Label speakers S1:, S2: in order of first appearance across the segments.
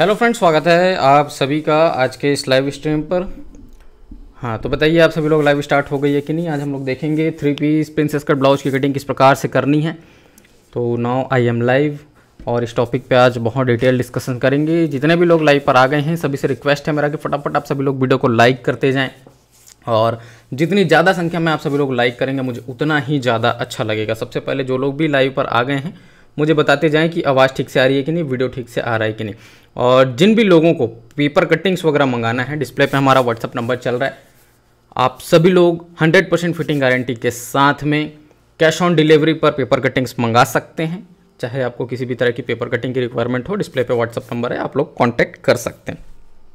S1: hello friends स्वागत है आप सभी का आज के इस लाइव स्ट्रीम पर हाँ तो बताइए आप सभी लोग लाइव स्टार्ट हो गई है कि नहीं आज हम लोग देखेंगे three piece princess cut blouse की कटिंग किस प्रकार से करनी है तो नाउ आई एम लाइव और इस टॉपिक पे आज बहुत डिटेल डिस्कशन करेंगे जितने भी लोग लाइव पर आ गए हैं सभी से रिक्वेस्ट है मेरा कि फटाफट आप सभी लोग वीडियो को लाइक करते जाएँ और जितनी ज़्यादा संख्या में आप सभी लोग लाइक करेंगे मुझे उतना ही ज़्यादा अच्छा लगेगा सबसे पहले जो लोग भी लाइव पर आ गए हैं मुझे बताते जाएं कि आवाज़ ठीक से आ रही है कि नहीं वीडियो ठीक से आ रहा है कि नहीं और जिन भी लोगों को पेपर कटिंग्स वगैरह मंगाना है डिस्प्ले पे हमारा व्हाट्सअप नंबर चल रहा है आप सभी लोग 100% फिटिंग गारंटी के साथ में कैश ऑन डिलीवरी पर पेपर कटिंग्स मंगा सकते हैं चाहे आपको किसी भी तरह की पेपर कटिंग की रिक्वायरमेंट हो डिस्प्ले पर व्हाट्सअप नंबर है आप लोग कॉन्टैक्ट कर सकते हैं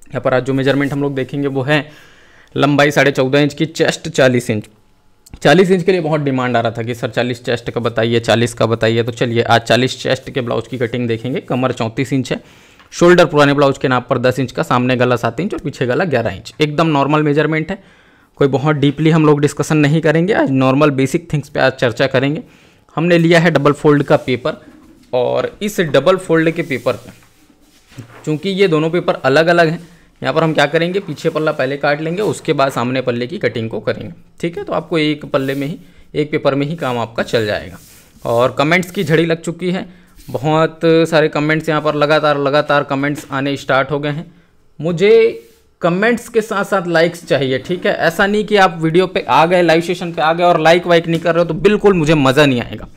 S1: यहाँ पर आज जो मेजरमेंट हम लोग देखेंगे वो है लंबाई साढ़े चौदह इंच की चेस्ट चालीस इंच चालीस इंच के लिए बहुत डिमांड आ रहा था कि सर चालीस चेस्ट का बताइए चालीस का बताइए तो चलिए आज चालीस चेस्ट के ब्लाउज की कटिंग देखेंगे कमर चौंतीस इंच है शोल्डर पुराने ब्लाउज के नाप पर दस इंच का सामने गला सात इंच और पीछे गला ग्यारह इंच एकदम नॉर्मल मेजरमेंट है कोई बहुत डीपली हम लोग डिस्कशन नहीं करेंगे आज नॉर्मल बेसिक थिंग्स पे आज चर्चा करेंगे हमने लिया है डबल फोल्ड का पेपर और इस डबल फोल्ड के पेपर पे चूँकि ये दोनों पेपर अलग अलग हैं यहाँ पर हम क्या करेंगे पीछे पल्ला पहले काट लेंगे उसके बाद सामने पल्ले की कटिंग को करेंगे ठीक है तो आपको एक पल्ले में ही एक पेपर में ही काम आपका चल जाएगा और कमेंट्स की झड़ी लग चुकी है बहुत सारे कमेंट्स यहाँ पर लगातार लगातार कमेंट्स आने स्टार्ट हो गए हैं मुझे कमेंट्स के साथ साथ लाइक्स चाहिए ठीक है ऐसा नहीं कि आप वीडियो पे आ गए लाइव सेशन पे आ गए और लाइक वाइक नहीं कर रहे हो तो बिल्कुल मुझे मज़ा नहीं आएगा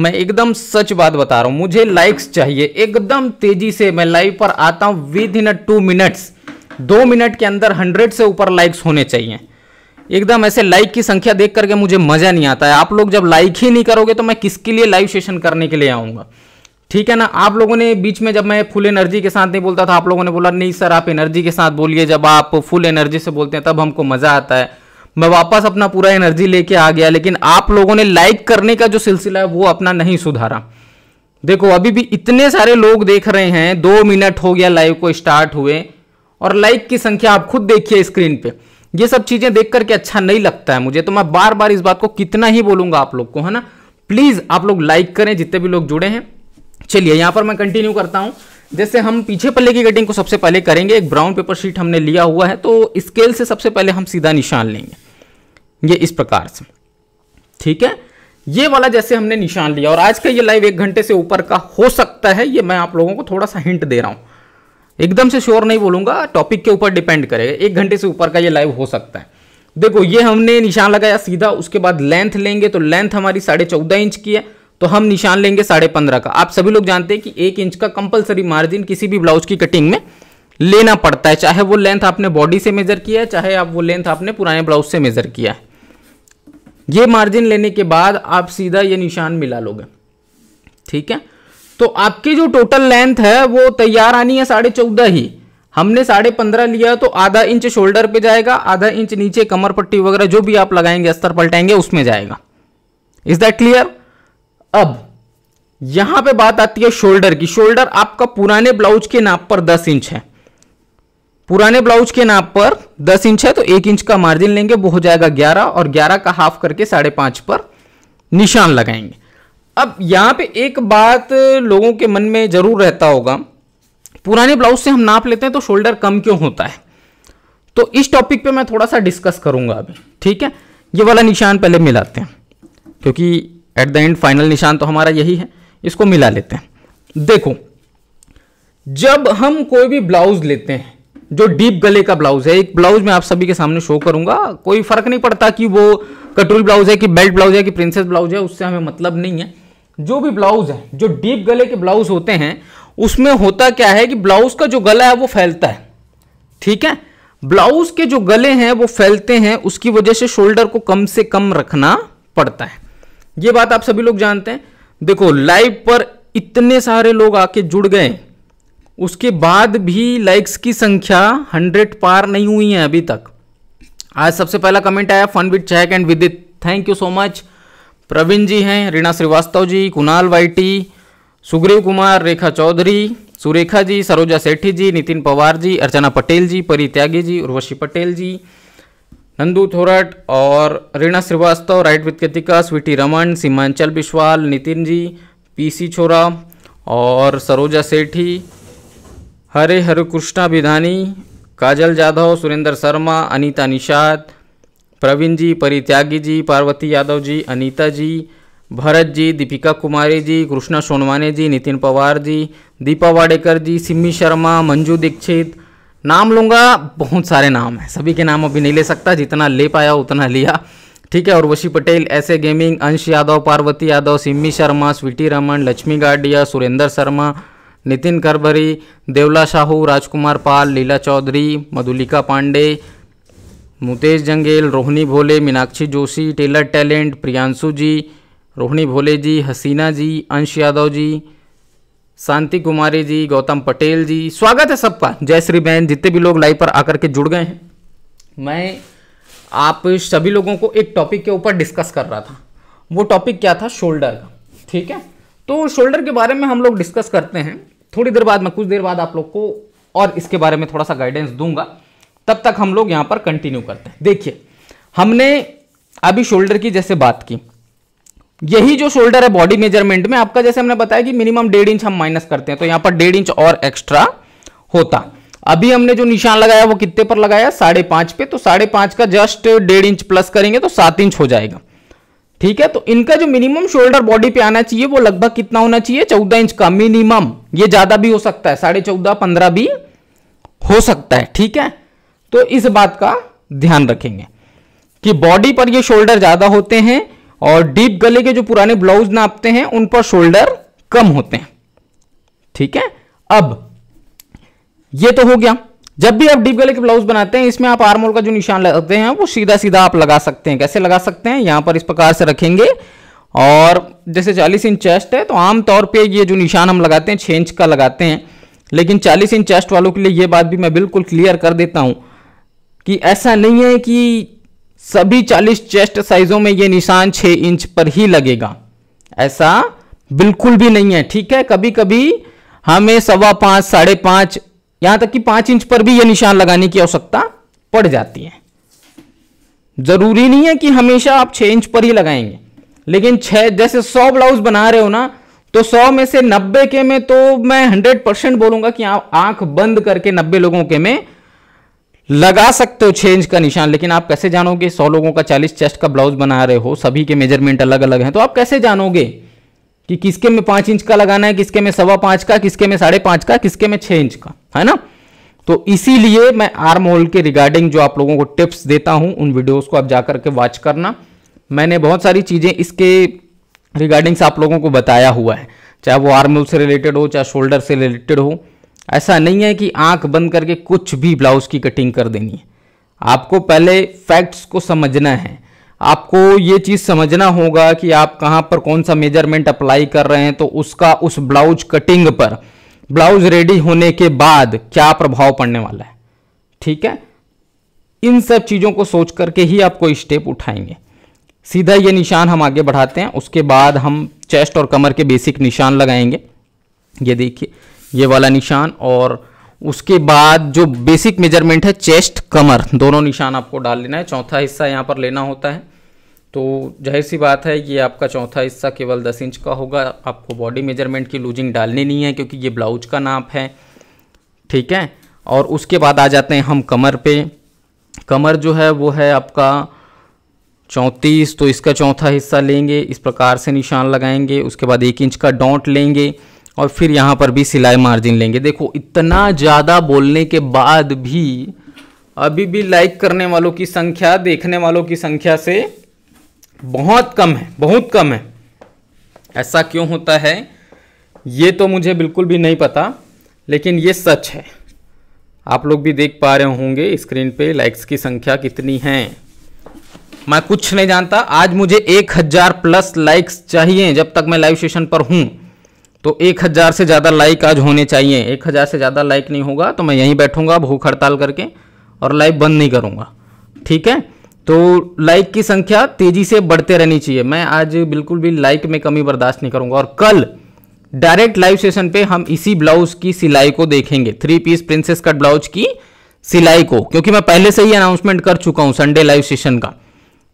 S1: मैं एकदम सच बात बता रहा हूं मुझे लाइक्स चाहिए एकदम तेजी से मैं लाइव पर आता हूं within a two minutes दो मिनट के अंदर हंड्रेड से ऊपर लाइक्स होने चाहिए एकदम ऐसे लाइक की संख्या देख करके मुझे मज़ा नहीं आता है आप लोग जब लाइक ही नहीं करोगे तो मैं किसके लिए लाइव सेशन करने के लिए आऊंगा ठीक है ना आप लोगों ने बीच में जब मैं फुल एनर्जी के साथ नहीं बोलता था आप लोगों ने बोला नहीं सर आप एनर्जी के साथ बोलिए जब आप फुल एनर्जी से बोलते हैं तब हमको मज़ा आता है मैं वापस अपना पूरा एनर्जी लेके आ गया लेकिन आप लोगों ने लाइक करने का जो सिलसिला है वो अपना नहीं सुधारा देखो अभी भी इतने सारे लोग देख रहे हैं दो मिनट हो गया लाइव को स्टार्ट हुए और लाइक की संख्या आप खुद देखिए स्क्रीन पे ये सब चीजें देख करके अच्छा नहीं लगता है मुझे तो मैं बार बार इस बात को कितना ही बोलूंगा आप लोग को है ना प्लीज आप लोग लाइक करें जितने भी लोग जुड़े हैं चलिए यहां पर मैं कंटिन्यू करता हूँ जैसे हम पीछे पल्ले की कटिंग को सबसे पहले करेंगे एक ब्राउन पेपर शीट हमने लिया हुआ है तो स्केल से सबसे पहले हम सीधा निशान लेंगे ये इस प्रकार से ठीक है ये वाला जैसे हमने निशान लिया और आज का ये लाइव एक घंटे से ऊपर का हो सकता है ये मैं आप लोगों को थोड़ा सा हिंट दे रहा हूं एकदम से श्योर नहीं बोलूंगा टॉपिक के ऊपर डिपेंड करेगा एक घंटे से ऊपर का ये लाइव हो सकता है देखो ये हमने निशान लगाया सीधा उसके बाद लेंथ लेंगे तो लेंथ हमारी साढ़े चौदह इंच की है तो हम निशान लेंगे साढ़े पंद्रह का आप सभी लोग जानते हैं कि एक इंच का कंपलसरी मार्जिन किसी भी ब्लाउज की कटिंग में लेना पड़ता है चाहे वो लेंथ आपने बॉडी से मेजर किया है चाहे आप वो लेंथ आपने पुराने ब्लाउज से मेजर किया है ये मार्जिन लेने के बाद आप सीधा ये निशान मिला लोगे ठीक है तो आपकी जो टोटल लेंथ है वो तैयार आनी है साढ़े चौदह ही हमने साढ़े पंद्रह लिया तो आधा इंच शोल्डर पे जाएगा आधा इंच नीचे कमर पट्टी वगैरह जो भी आप लगाएंगे अस्तर पलटाएंगे उसमें जाएगा इज दैट क्लियर अब यहां पे बात आती है शोल्डर की शोल्डर आपका पुराने ब्लाउज के नाप पर दस इंच है पुराने ब्लाउज के नाप पर 10 इंच है तो एक इंच का मार्जिन लेंगे वो हो जाएगा 11 और 11 का हाफ करके साढ़े पांच पर निशान लगाएंगे अब यहां पे एक बात लोगों के मन में ज़रूर रहता होगा पुराने ब्लाउज से हम नाप लेते हैं तो शोल्डर कम क्यों होता है तो इस टॉपिक पे मैं थोड़ा सा डिस्कस करूंगा अभी ठीक है ये वाला निशान पहले मिलाते हैं क्योंकि एट द एंड फाइनल निशान तो हमारा यही है इसको मिला लेते हैं देखो जब हम कोई भी ब्लाउज लेते हैं जो डीप गले का ब्लाउज है एक ब्लाउज मैं आप सभी के सामने शो करूंगा कोई फर्क नहीं पड़ता कि वो कटोरी ब्लाउज है कि बेल्ट ब्लाउज है कि प्रिंसेस ब्लाउज है उससे हमें मतलब नहीं है जो भी ब्लाउज है जो डीप गले के ब्लाउज होते हैं उसमें होता क्या है कि ब्लाउज का जो गला है वो फैलता है ठीक है ब्लाउज के जो गले हैं वो फैलते हैं उसकी वजह से शोल्डर को कम से कम रखना पड़ता है ये बात आप सभी लोग जानते हैं देखो लाइव पर इतने सारे लोग आके जुड़ गए उसके बाद भी लाइक्स की संख्या हंड्रेड पार नहीं हुई है अभी तक आज सबसे पहला कमेंट आया fun with Chahak and Vidit thank you so much Praveen ji हैं रीना श्रीवास्तव जी कुणाल वाइटी सुग्रीव कुमार रेखा चौधरी सुरेखा जी सरोजा सेठी जी नितिन पवार जी अर्चना पटेल जी परी त्यागी जी उर्वशी पटेल जी नंदू थोरट और Reena Srivastava right with Kritika Sweety Raman Seemanchal Biswal Nitin ji PC Chhora और सरोजा सेठी हरे हरे कृष्णा विधानी काजल जाधव सुरेंद्र शर्मा अनीता निषाद प्रवीण जी परित्यागी जी पार्वती यादव जी अनीता जी भरत जी दीपिका कुमारी जी कृष्णा सोनवाने जी नितिन पवार जी दीपा वाडेकर जी सिमी शर्मा मंजू दीक्षित नाम लूँगा बहुत सारे नाम हैं सभी के नाम अभी नहीं ले सकता जितना ले पाया उतना लिया ठीक है और वशी पटेल ऐसे गेमिंग अंश यादव पार्वती यादव सिमी शर्मा स्वीटी रमन लक्ष्मी गाडिया सुरेंद्र शर्मा नितिन करबरी देवला साहू राजकुमार पाल लीला चौधरी मधुलिका पांडे मुतेश जंगेल रोहिणी भोले मीनाक्षी जोशी टेलर टैलेंट प्रियांशु जी रोहिणी भोले जी हसीना जी अंश यादव जी शांति कुमारी जी गौतम पटेल जी स्वागत है सबका जय श्री बहन जितने भी लोग लाइव पर आकर के जुड़ गए हैं मैं आप सभी लोगों को एक टॉपिक के ऊपर डिस्कस कर रहा था वो टॉपिक क्या था शोल्डर का ठीक है तो शोल्डर के बारे में हम लोग डिस्कस करते हैं थोड़ी देर बाद मैं कुछ देर बाद आप लोग को और इसके बारे में थोड़ा सा गाइडेंस दूंगा तब तक हम लोग यहां पर कंटिन्यू करते हैं देखिए हमने अभी शोल्डर की जैसे बात की यही जो शोल्डर है बॉडी मेजरमेंट में आपका जैसे हमने बताया कि मिनिमम डेढ़ इंच हम माइनस करते हैं तो यहां पर डेढ़ इंच और एक्स्ट्रा होता अभी हमने जो निशान लगाया वो कितने पर लगाया साढ़े पांच पे तो साढ़े पांच का जस्ट डेढ़ इंच प्लस करेंगे तो सात इंच हो जाएगा ठीक है तो इनका जो मिनिमम शोल्डर बॉडी पे आना चाहिए वो लगभग कितना होना चाहिए चौदह इंच का मिनिमम ये ज्यादा भी हो सकता है साढ़े चौदह पंद्रह भी हो सकता है ठीक है तो इस बात का ध्यान रखेंगे कि बॉडी पर ये शोल्डर ज्यादा होते हैं और डीप गले के जो पुराने ब्लाउज नापते हैं उन पर शोल्डर कम होते हैं ठीक है अब ये तो हो गया जब भी आप डीप गले के ब्लाउज बनाते हैं इसमें आप आरमोल का जो निशान लगाते हैं वो सीधा सीधा आप लगा सकते हैं कैसे लगा सकते हैं यहाँ पर इस प्रकार से रखेंगे और जैसे 40 इंच चेस्ट है तो आमतौर पे ये जो निशान हम लगाते हैं छः इंच का लगाते हैं लेकिन 40 इंच चेस्ट वालों के लिए ये बात भी मैं बिल्कुल क्लियर कर देता हूँ कि ऐसा नहीं है कि सभी 40 चेस्ट साइजों में ये निशान 6 इंच पर ही लगेगा ऐसा बिल्कुल भी नहीं है ठीक है कभी कभी हमें सवा पाँच साढ़े पाँच यहां तक कि पांच इंच पर भी यह निशान लगाने की आवश्यकता पड़ जाती है जरूरी नहीं है कि हमेशा आप छह इंच पर ही लगाएंगे लेकिन छह जैसे सौ ब्लाउज बना रहे हो ना तो सौ में से नब्बे के में तो मैं हंड्रेड परसेंट बोलूंगा कि आप आंख बंद करके नब्बे लोगों के में लगा सकते हो छह इंच का निशान लेकिन आप कैसे जानोगे सौ लोगों का चालीस चेस्ट का ब्लाउज बना रहे हो सभी के मेजरमेंट अलग अलग हैं तो आप कैसे जानोगे कि किसके में पांच इंच का लगाना है किसके में सवा पांच का किसके में साढ़े पांच का किसके में छह इंच का है ना तो इसीलिए मैं आर्म होल के रिगार्डिंग जो आप लोगों को टिप्स देता हूं उन वीडियोस को आप जाकर के वॉच करना मैंने बहुत सारी चीज़ें इसके रिगार्डिंग्स आप लोगों को बताया हुआ है चाहे वो आर्म होल से रिलेटेड हो चाहे शोल्डर से रिलेटेड हो ऐसा नहीं है कि आंख बंद करके कुछ भी ब्लाउज की कटिंग कर देनी है आपको पहले फैक्ट्स को समझना है आपको ये चीज़ समझना होगा कि आप कहाँ पर कौन सा मेजरमेंट अप्लाई कर रहे हैं तो उसका उस ब्लाउज कटिंग पर ब्लाउज रेडी होने के बाद क्या प्रभाव पड़ने वाला है ठीक है इन सब चीज़ों को सोच करके ही आपको स्टेप उठाएंगे सीधा ये निशान हम आगे बढ़ाते हैं उसके बाद हम चेस्ट और कमर के बेसिक निशान लगाएंगे ये देखिए ये वाला निशान और उसके बाद जो बेसिक मेजरमेंट है चेस्ट कमर दोनों निशान आपको डाल लेना है चौथा हिस्सा यहाँ पर लेना होता है तो जाहिर सी बात है ये आपका चौथा हिस्सा केवल दस इंच का होगा आपको बॉडी मेजरमेंट की लूजिंग डालनी नहीं है क्योंकि ये ब्लाउज का नाप है ठीक है और उसके बाद आ जाते हैं हम कमर पे कमर जो है वो है आपका चौंतीस तो इसका चौथा हिस्सा लेंगे इस प्रकार से निशान लगाएंगे उसके बाद एक इंच का डॉट लेंगे और फिर यहाँ पर भी सिलाई मार्जिन लेंगे देखो इतना ज़्यादा बोलने के बाद भी अभी भी लाइक करने वालों की संख्या देखने वालों की संख्या से बहुत कम है बहुत कम है ऐसा क्यों होता है ये तो मुझे बिल्कुल भी नहीं पता लेकिन ये सच है आप लोग भी देख पा रहे होंगे स्क्रीन पे लाइक्स की संख्या कितनी है मैं कुछ नहीं जानता आज मुझे एक हज़ार प्लस लाइक्स चाहिए जब तक मैं लाइव सेशन पर हूँ तो एक हज़ार से ज़्यादा लाइक आज होने चाहिए एक हज़ार से ज़्यादा लाइक नहीं होगा तो मैं यहीं बैठूंगा भूख हड़ताल करके और लाइव बंद नहीं करूंगा ठीक है तो लाइक की संख्या तेज़ी से बढ़ते रहनी चाहिए मैं आज बिल्कुल भी लाइक में कमी बर्दाश्त नहीं करूंगा और कल डायरेक्ट लाइव सेशन पे हम इसी ब्लाउज की सिलाई को देखेंगे three piece princess cut blouse की सिलाई को क्योंकि मैं पहले से ही अनाउंसमेंट कर चुका हूँ संडे लाइव सेशन का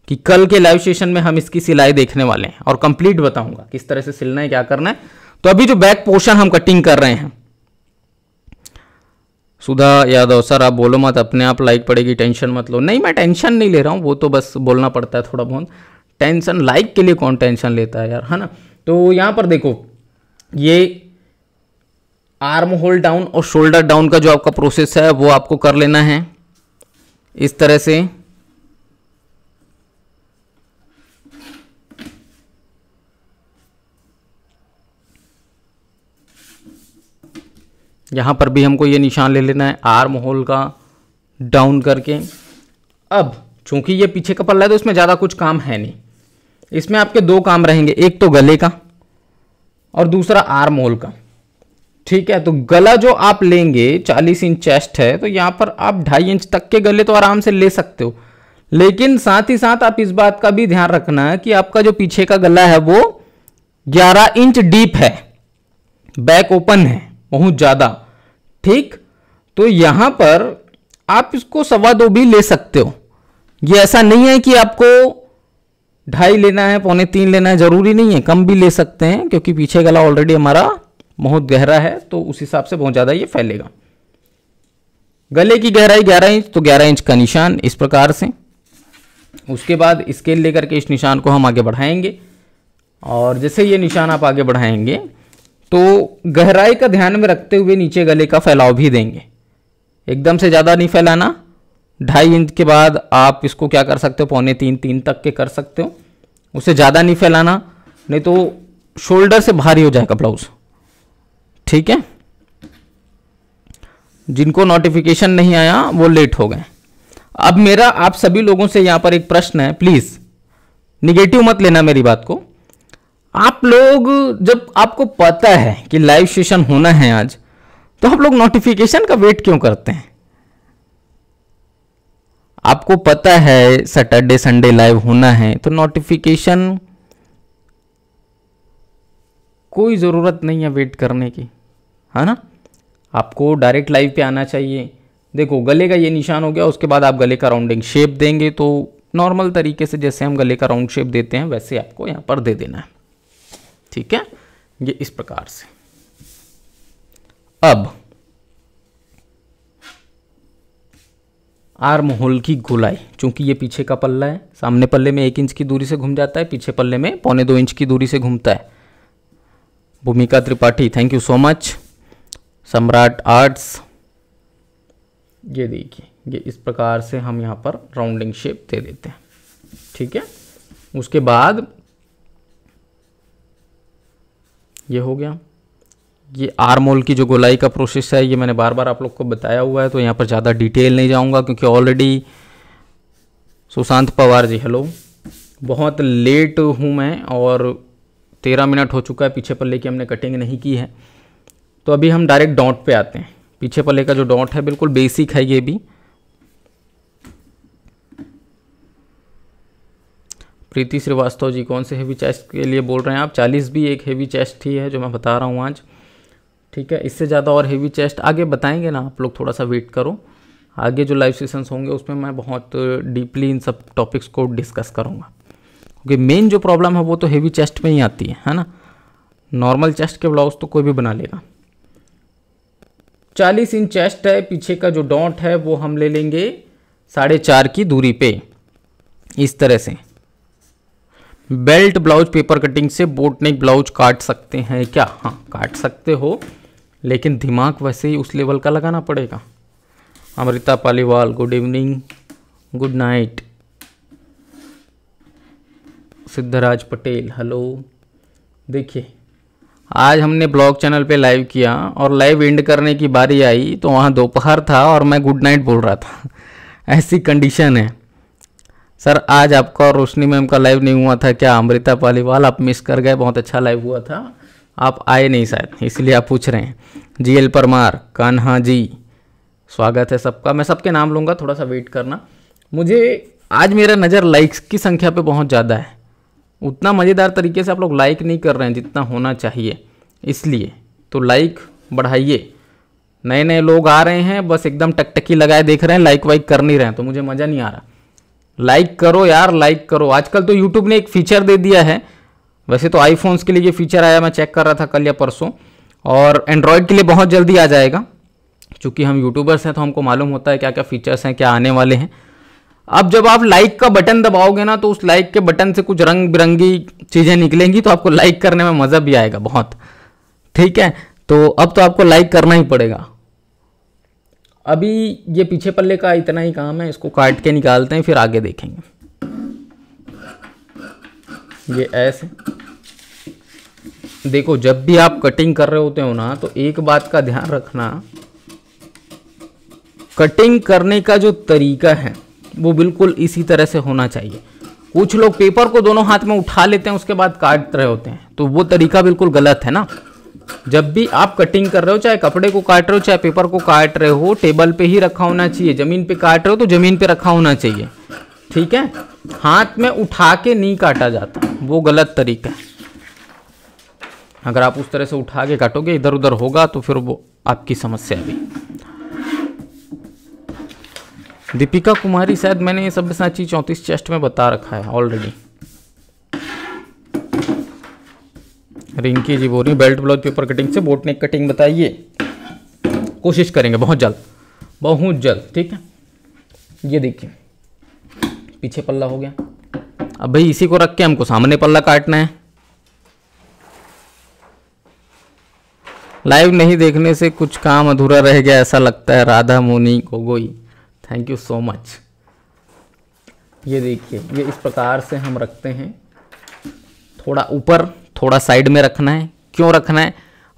S1: कि कल के लाइव सेशन में हम इसकी सिलाई देखने वाले हैं और कंप्लीट बताऊंगा किस तरह से सिलना है क्या करना है तो अभी जो बैक पोर्शन हम कटिंग कर रहे हैं सुधा यादव सर आप बोलो मत अपने आप लाइक पड़ेगी टेंशन मत लो नहीं मैं टेंशन नहीं ले रहा हूँ वो तो बस बोलना पड़ता है थोड़ा बहुत टेंशन लाइक के लिए कौन टेंशन लेता है यार है ना तो यहाँ पर देखो ये आर्म होल्ड डाउन और शोल्डर डाउन का जो आपका प्रोसेस है वो आपको कर लेना है इस तरह से यहाँ पर भी हमको ये निशान ले लेना है आर्म होल का डाउन करके अब चूंकि ये पीछे का पल्ला है तो इसमें ज़्यादा कुछ काम है नहीं इसमें आपके दो काम रहेंगे एक तो गले का और दूसरा आर्म होल का ठीक है तो गला जो आप लेंगे 40 इंच चेस्ट है तो यहाँ पर आप ढाई इंच तक के गले तो आराम से ले सकते हो लेकिन साथ ही साथ आप इस बात का भी ध्यान रखना है कि आपका जो पीछे का गला है वो 11 इंच डीप है बैक ओपन है बहुत ज़्यादा ठीक तो यहां पर आप इसको सवा दो भी ले सकते हो ये ऐसा नहीं है कि आपको ढाई लेना है पौने तीन लेना है जरूरी नहीं है कम भी ले सकते हैं क्योंकि पीछे गला ऑलरेडी हमारा बहुत गहरा है तो उस हिसाब से बहुत ज़्यादा ये फैलेगा गले की गहराई 11 इंच तो 11 इंच का निशान इस प्रकार से उसके बाद स्केल लेकर के इस निशान को हम आगे बढ़ाएंगे और जैसे ये निशान आप आगे बढ़ाएंगे तो गहराई का ध्यान में रखते हुए नीचे गले का फैलाव भी देंगे एकदम से ज़्यादा नहीं फैलाना ढाई इंच के बाद आप इसको क्या कर सकते हो पौने तीन तीन तक के कर सकते हो उसे ज़्यादा नहीं फैलाना नहीं तो शोल्डर से भारी हो जाएगा ब्लाउज ठीक है जिनको नोटिफिकेशन नहीं आया वो लेट हो गए अब मेरा आप सभी लोगों से यहाँ पर एक प्रश्न है प्लीज़ निगेटिव मत लेना मेरी बात को आप लोग जब आपको पता है कि लाइव सेशन होना है आज तो आप लोग नोटिफिकेशन का वेट क्यों करते हैं आपको पता है सैटरडे संडे लाइव होना है तो नोटिफिकेशन कोई ज़रूरत नहीं है वेट करने की है ना आपको डायरेक्ट लाइव पे आना चाहिए देखो गले का ये निशान हो गया उसके बाद आप गले का राउंडिंग शेप देंगे तो नॉर्मल तरीके से जैसे हम गले का राउंड शेप देते हैं वैसे आपको यहाँ पर दे देना है ठीक है ये इस प्रकार से अब आर्म होल की गोलाई चूंकि ये पीछे का पल्ला है सामने पल्ले में एक इंच की दूरी से घूम जाता है पीछे पल्ले में पौने दो इंच की दूरी से घूमता है Bhumika Tripathi thank you so much Samrat arts ये देखिए ये इस प्रकार से हम यहाँ पर राउंडिंग शेप दे देते हैं ठीक है उसके बाद ये हो गया ये आर मोल की जो गोलाई का प्रोसेस है ये मैंने बार बार आप लोग को बताया हुआ है तो यहाँ पर ज़्यादा डिटेल नहीं जाऊँगा क्योंकि ऑलरेडी सुशांत पवार जी हेलो बहुत लेट हूँ मैं और तेरह मिनट हो चुका है पीछे पल्ले की हमने कटिंग नहीं की है तो अभी हम डायरेक्ट डॉट पे आते हैं पीछे पल्ले का जो डॉट है बिल्कुल बेसिक है ये भी प्रीति श्रीवास्तव जी कौन से हैवी चेस्ट के लिए बोल रहे हैं आप चालीस भी एक हैवी चेस्ट ही है जो मैं बता रहा हूँ आज ठीक है इससे ज़्यादा और हैवी चेस्ट आगे बताएंगे ना आप लोग थोड़ा सा वेट करो आगे जो लाइव सेशंस होंगे उसमें मैं बहुत डीपली इन सब टॉपिक्स को डिस्कस करूँगा क्योंकि मेन जो प्रॉब्लम है वो तो हैवी चेस्ट में ही आती है है ना नॉर्मल चेस्ट के ब्लाउज तो कोई भी बना लेगा चालीस इंच चेस्ट है पीछे का जो डॉट है वो हम ले लेंगे साढ़े चार की दूरी पे इस तरह से बेल्ट ब्लाउज पेपर कटिंग से बोट नेक ब्लाउज काट सकते हैं क्या हाँ काट सकते हो लेकिन दिमाग वैसे ही उस लेवल का लगाना पड़ेगा Amrita Paliwal good evening good night Siddhraj Patel hello देखिए आज हमने ब्लॉग चैनल पे लाइव किया और लाइव एंड करने की बारी आई तो वहाँ दोपहर था और मैं गुड नाइट बोल रहा था ऐसी कंडीशन है सर आज आपका और रोशनी मैम का लाइव नहीं हुआ था क्या अमृता पालीवाल आप मिस कर गए बहुत अच्छा लाइव हुआ था आप आए नहीं शायद इसलिए आप पूछ रहे हैं जी एल परमार कान्हा जी स्वागत है सबका मैं सबके नाम लूँगा थोड़ा सा वेट करना मुझे आज मेरा नज़र लाइक्स की संख्या पे बहुत ज़्यादा है उतना मज़ेदार तरीके से आप लोग लाइक नहीं कर रहे हैं जितना होना चाहिए इसलिए तो लाइक बढ़ाइए नए नए लोग आ रहे हैं बस एकदम टकटकी लगाए देख रहे हैं लाइक वाइक कर नहीं रहे हैं तो मुझे मज़ा नहीं आ रहा लाइक करो यार लाइक करो आजकल तो यूट्यूब ने एक फीचर दे दिया है वैसे तो आईफोन्स के लिए ये फीचर आया मैं चेक कर रहा था कल या परसों और एंड्रॉयड के लिए बहुत जल्दी आ जाएगा चूँकि हम यूट्यूबर्स हैं तो हमको मालूम होता है क्या क्या फीचर्स हैं क्या आने वाले हैं अब जब आप लाइक का बटन दबाओगे ना तो उस लाइक के बटन से कुछ रंग बिरंगी चीज़ें निकलेंगी तो आपको लाइक करने में मज़ा भी आएगा बहुत ठीक है तो अब तो आपको लाइक करना ही पड़ेगा अभी ये पीछे पल्ले का इतना ही काम है इसको काट के निकालते हैं फिर आगे देखेंगे ये ऐसे देखो जब भी आप कटिंग कर रहे होते हो ना तो एक बात का ध्यान रखना कटिंग करने का जो तरीका है वो बिल्कुल इसी तरह से होना चाहिए कुछ लोग पेपर को दोनों हाथ में उठा लेते हैं उसके बाद काट रहे होते हैं तो वो तरीका बिल्कुल गलत है ना जब भी आप कटिंग कर रहे हो चाहे कपड़े को काट रहे हो चाहे पेपर को काट रहे हो टेबल पे ही रखा होना चाहिए ज़मीन पे काट रहे हो तो ज़मीन पे रखा होना चाहिए ठीक है हाथ में उठा के नहीं काटा जाता वो गलत तरीका है अगर आप उस तरह से उठा के काटोगे इधर उधर होगा तो फिर वो आपकी समस्या भी दीपिका कुमारी शायद मैंने ये सभ्यसाची चौंतीस चेस्ट में बता रखा है ऑलरेडी रिंकी जी बोल रही बेल्ट ब्लाउज पेपर कटिंग से बोट नेक कटिंग बताइए कोशिश करेंगे बहुत जल्द बहुत जल्द ठीक है ये देखिए पीछे पल्ला हो गया अब भाई इसी को रख के हमको सामने पल्ला काटना है लाइव नहीं देखने से कुछ काम अधूरा रह गया ऐसा लगता है Radha Moni Gogoi thank you so much ये देखिए ये इस प्रकार से हम रखते हैं थोड़ा ऊपर थोड़ा साइड में रखना है क्यों रखना है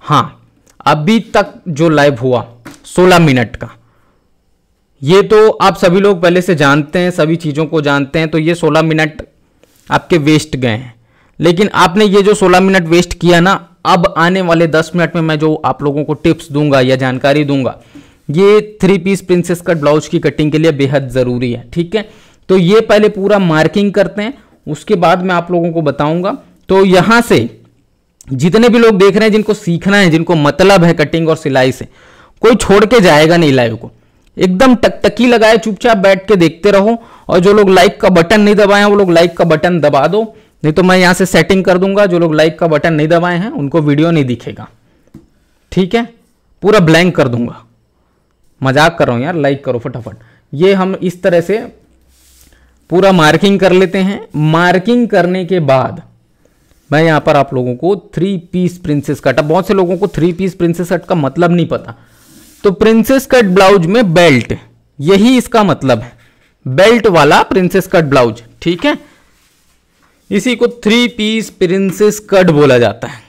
S1: हाँ अभी तक जो लाइव हुआ 16 मिनट का ये तो आप सभी लोग पहले से जानते हैं सभी चीज़ों को जानते हैं तो ये 16 मिनट आपके वेस्ट गए हैं लेकिन आपने ये जो 16 मिनट वेस्ट किया ना अब आने वाले 10 मिनट में मैं जो आप लोगों को टिप्स दूंगा या जानकारी दूंगा ये three piece princess cut blouse की कटिंग के लिए बेहद ज़रूरी है ठीक है तो ये पहले पूरा मार्किंग करते हैं उसके बाद मैं आप लोगों को बताऊंगा तो यहां से जितने भी लोग देख रहे हैं जिनको सीखना है जिनको मतलब है कटिंग और सिलाई से कोई छोड़ के जाएगा नहीं लाइव को एकदम टकटकी लगाए चुपचाप बैठ के देखते रहो और जो लोग लाइक का बटन नहीं दबाए हैं वो लोग लाइक का बटन दबा दो नहीं तो मैं यहां से सेटिंग कर दूंगा जो लोग लाइक का बटन नहीं दबाए हैं उनको वीडियो नहीं दिखेगा ठीक है पूरा ब्लैंक कर दूंगा मजाक कर रहा हूं यार लाइक करो फटाफट ये हम इस तरह से पूरा मार्किंग कर लेते हैं मार्किंग करने के बाद मैं यहाँ पर आप लोगों को थ्री पीस प्रिंसेस कट अब बहुत से लोगों को थ्री पीस प्रिंसेस कट का मतलब नहीं पता तो प्रिंसेस कट ब्लाउज में बेल्ट यही इसका मतलब है बेल्ट वाला प्रिंसेस कट ब्लाउज ठीक है इसी को थ्री पीस प्रिंसेस कट बोला जाता है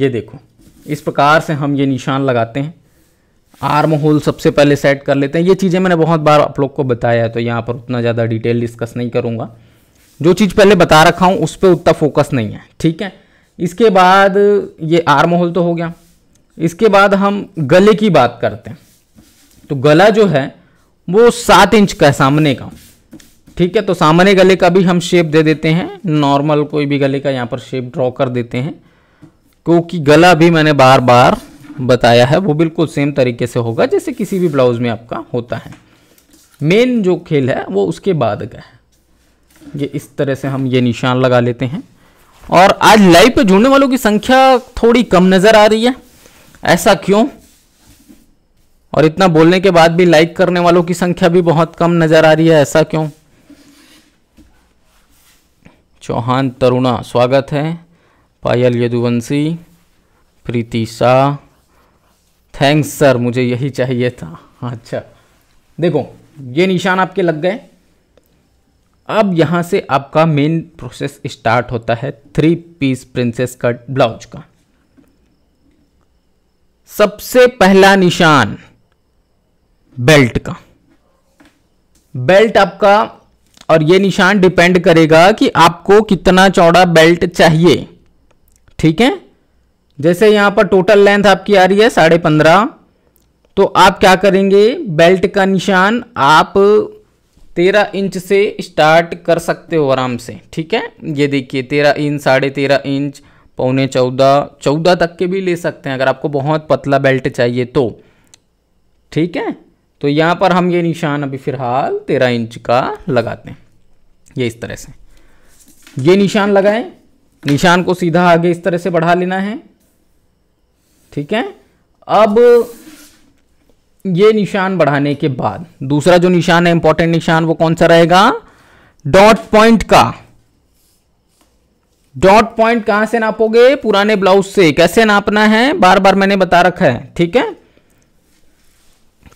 S1: ये देखो इस प्रकार से हम ये निशान लगाते हैं आर्म होल सबसे पहले सेट कर लेते हैं ये चीज़ें मैंने बहुत बार आप लोग को बताया है तो यहाँ पर उतना ज़्यादा डिटेल डिस्कस नहीं करूँगा जो चीज़ पहले बता रखा हूँ उस पर उतना फोकस नहीं है ठीक है इसके बाद ये आर माहौल तो हो गया इसके बाद हम गले की बात करते हैं तो गला जो है वो सात इंच का है सामने का ठीक है तो सामने गले का भी हम शेप दे देते हैं नॉर्मल कोई भी गले का यहाँ पर शेप ड्रॉ कर देते हैं क्योंकि गला भी मैंने बार बार बताया है वो बिल्कुल सेम तरीके से होगा जैसे किसी भी ब्लाउज़ में आपका होता है मेन जो खेल है वो उसके बाद का है ये इस तरह से हम ये निशान लगा लेते हैं और आज लाइव पे जुड़ने वालों की संख्या थोड़ी कम नज़र आ रही है ऐसा क्यों और इतना बोलने के बाद भी लाइक करने वालों की संख्या भी बहुत कम नज़र आ रही है ऐसा क्यों चौहान तरुणा स्वागत है पायल यदुवंशी प्रीति शाह थैंक्स सर मुझे यही चाहिए था अच्छा देखो ये निशान आपके लग गए अब यहाँ से आपका मेन प्रोसेस स्टार्ट होता है three piece princess cut blouse का सबसे पहला निशान बेल्ट का बेल्ट आपका और ये निशान डिपेंड करेगा कि आपको कितना चौड़ा बेल्ट चाहिए ठीक है जैसे यहाँ पर टोटल लेंथ आपकी आ रही है साढ़े पंद्रह तो आप क्या करेंगे बेल्ट का निशान आप तेरह इंच से स्टार्ट कर सकते हो आराम से ठीक है ये देखिए तेरह इंच साढ़े तेरह इंच पौने चौदह चौदह तक के भी ले सकते हैं अगर आपको बहुत पतला बेल्ट चाहिए तो ठीक है तो यहाँ पर हम ये निशान अभी फ़िलहाल तेरह इंच का लगाते हैं ये इस तरह से ये निशान लगाएं निशान को सीधा आगे इस तरह से बढ़ा लेना है ठीक है अब ये निशान बढ़ाने के बाद दूसरा जो निशान है इंपॉर्टेंट निशान वो कौन सा रहेगा डॉट पॉइंट का डॉट पॉइंट कहां से नापोगे पुराने ब्लाउज से कैसे नापना है बार बार मैंने बता रखा है ठीक है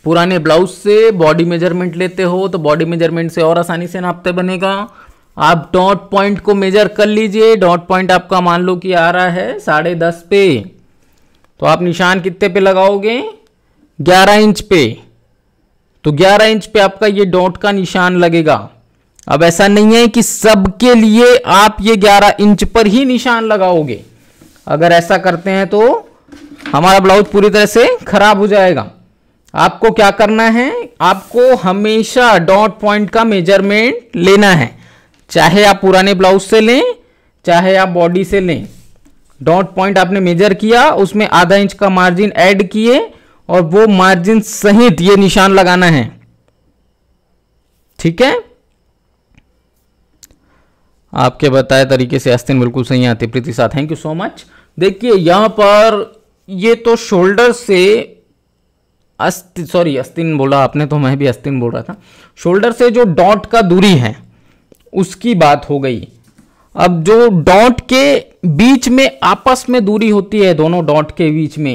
S1: पुराने ब्लाउज से बॉडी मेजरमेंट लेते हो तो बॉडी मेजरमेंट से और आसानी से नापते बनेगा आप डॉट पॉइंट को मेजर कर लीजिए डॉट पॉइंट आपका मान लो कि आ रहा है साढ़े दस पे तो आप निशान कितने पे लगाओगे ग्यारह इंच पे तो ग्यारह इंच पे आपका ये डॉट का निशान लगेगा अब ऐसा नहीं है कि सबके लिए आप ये ग्यारह इंच पर ही निशान लगाओगे अगर ऐसा करते हैं तो हमारा ब्लाउज पूरी तरह से खराब हो जाएगा आपको क्या करना है आपको हमेशा डॉट पॉइंट का मेजरमेंट लेना है चाहे आप पुराने ब्लाउज से लें चाहे आप बॉडी से लें डॉट पॉइंट आपने मेजर किया उसमें आधा इंच का मार्जिन ऐड किए और वो मार्जिन सहित ये निशान लगाना है ठीक है आपके बताए तरीके से अस्तिन बिल्कुल सही आती प्रीति साथ थैंक यू सो मच देखिए यहां पर ये तो शोल्डर से अस्त सॉरी अस्तिन बोला आपने तो मैं भी अस्तिन बोल रहा था शोल्डर से जो डॉट का दूरी है उसकी बात हो गई अब जो डॉट के बीच में आपस में दूरी होती है दोनों डॉट के बीच में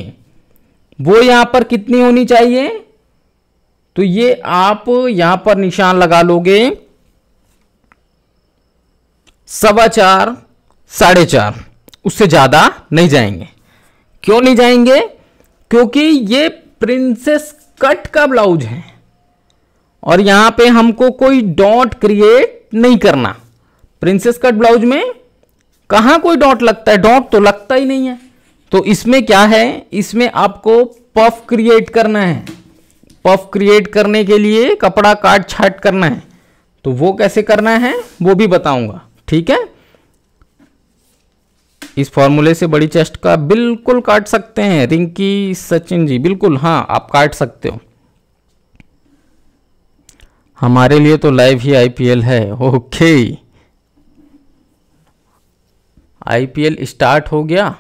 S1: वो यहां पर कितनी होनी चाहिए तो ये आप यहां पर निशान लगा लोगे सवा चार साढ़े चार उससे ज़्यादा नहीं जाएंगे क्यों नहीं जाएंगे क्योंकि ये प्रिंसेस कट का ब्लाउज है और यहां पे हमको कोई डॉट क्रिएट नहीं करना प्रिंसेस कट ब्लाउज में कहा कोई डॉट लगता है डॉट तो लगता ही नहीं है तो इसमें क्या है इसमें आपको पफ क्रिएट करना है पफ क्रिएट करने के लिए कपड़ा काट छाट करना है तो वो कैसे करना है वो भी बताऊंगा ठीक है इस फॉर्मूले से बड़ी चेस्ट का बिल्कुल काट सकते हैं रिंकी सचिन जी बिल्कुल हाँ आप काट सकते हो हमारे लिए तो लाइव ही आईपीएल है ओके आईपीएल स्टार्ट हो गया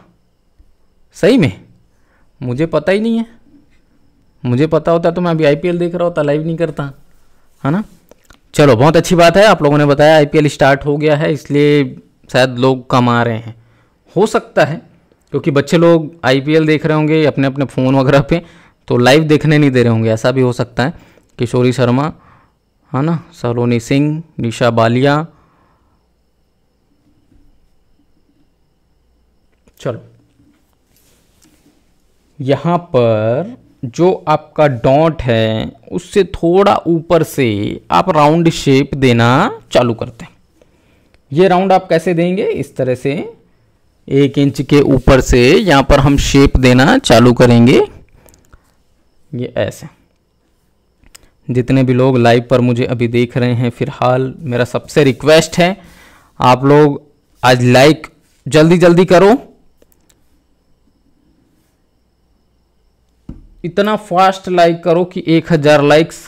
S1: सही में मुझे पता ही नहीं है मुझे पता होता तो मैं अभी आईपीएल देख रहा होता लाइव नहीं करता है ना चलो बहुत अच्छी बात है आप लोगों ने बताया आईपीएल स्टार्ट हो गया है इसलिए शायद लोग कम आ रहे हैं हो सकता है क्योंकि बच्चे लोग आईपीएल देख रहे होंगे अपने अपने फ़ोन वगैरह पे तो लाइव देखने नहीं दे रहे होंगे ऐसा भी हो सकता है किशोरी शर्मा है ना सलोनी सिंह निशा बालिया चलो यहाँ पर जो आपका डॉट है उससे थोड़ा ऊपर से आप राउंड शेप देना चालू करते हैं ये राउंड आप कैसे देंगे इस तरह से एक इंच के ऊपर से यहाँ पर हम शेप देना चालू करेंगे ये ऐसे जितने भी लोग लाइव पर मुझे अभी देख रहे हैं फिलहाल मेरा सबसे रिक्वेस्ट है आप लोग आज लाइक जल्दी जल्दी करो इतना फास्ट लाइक करो कि एक हज़ार लाइक्स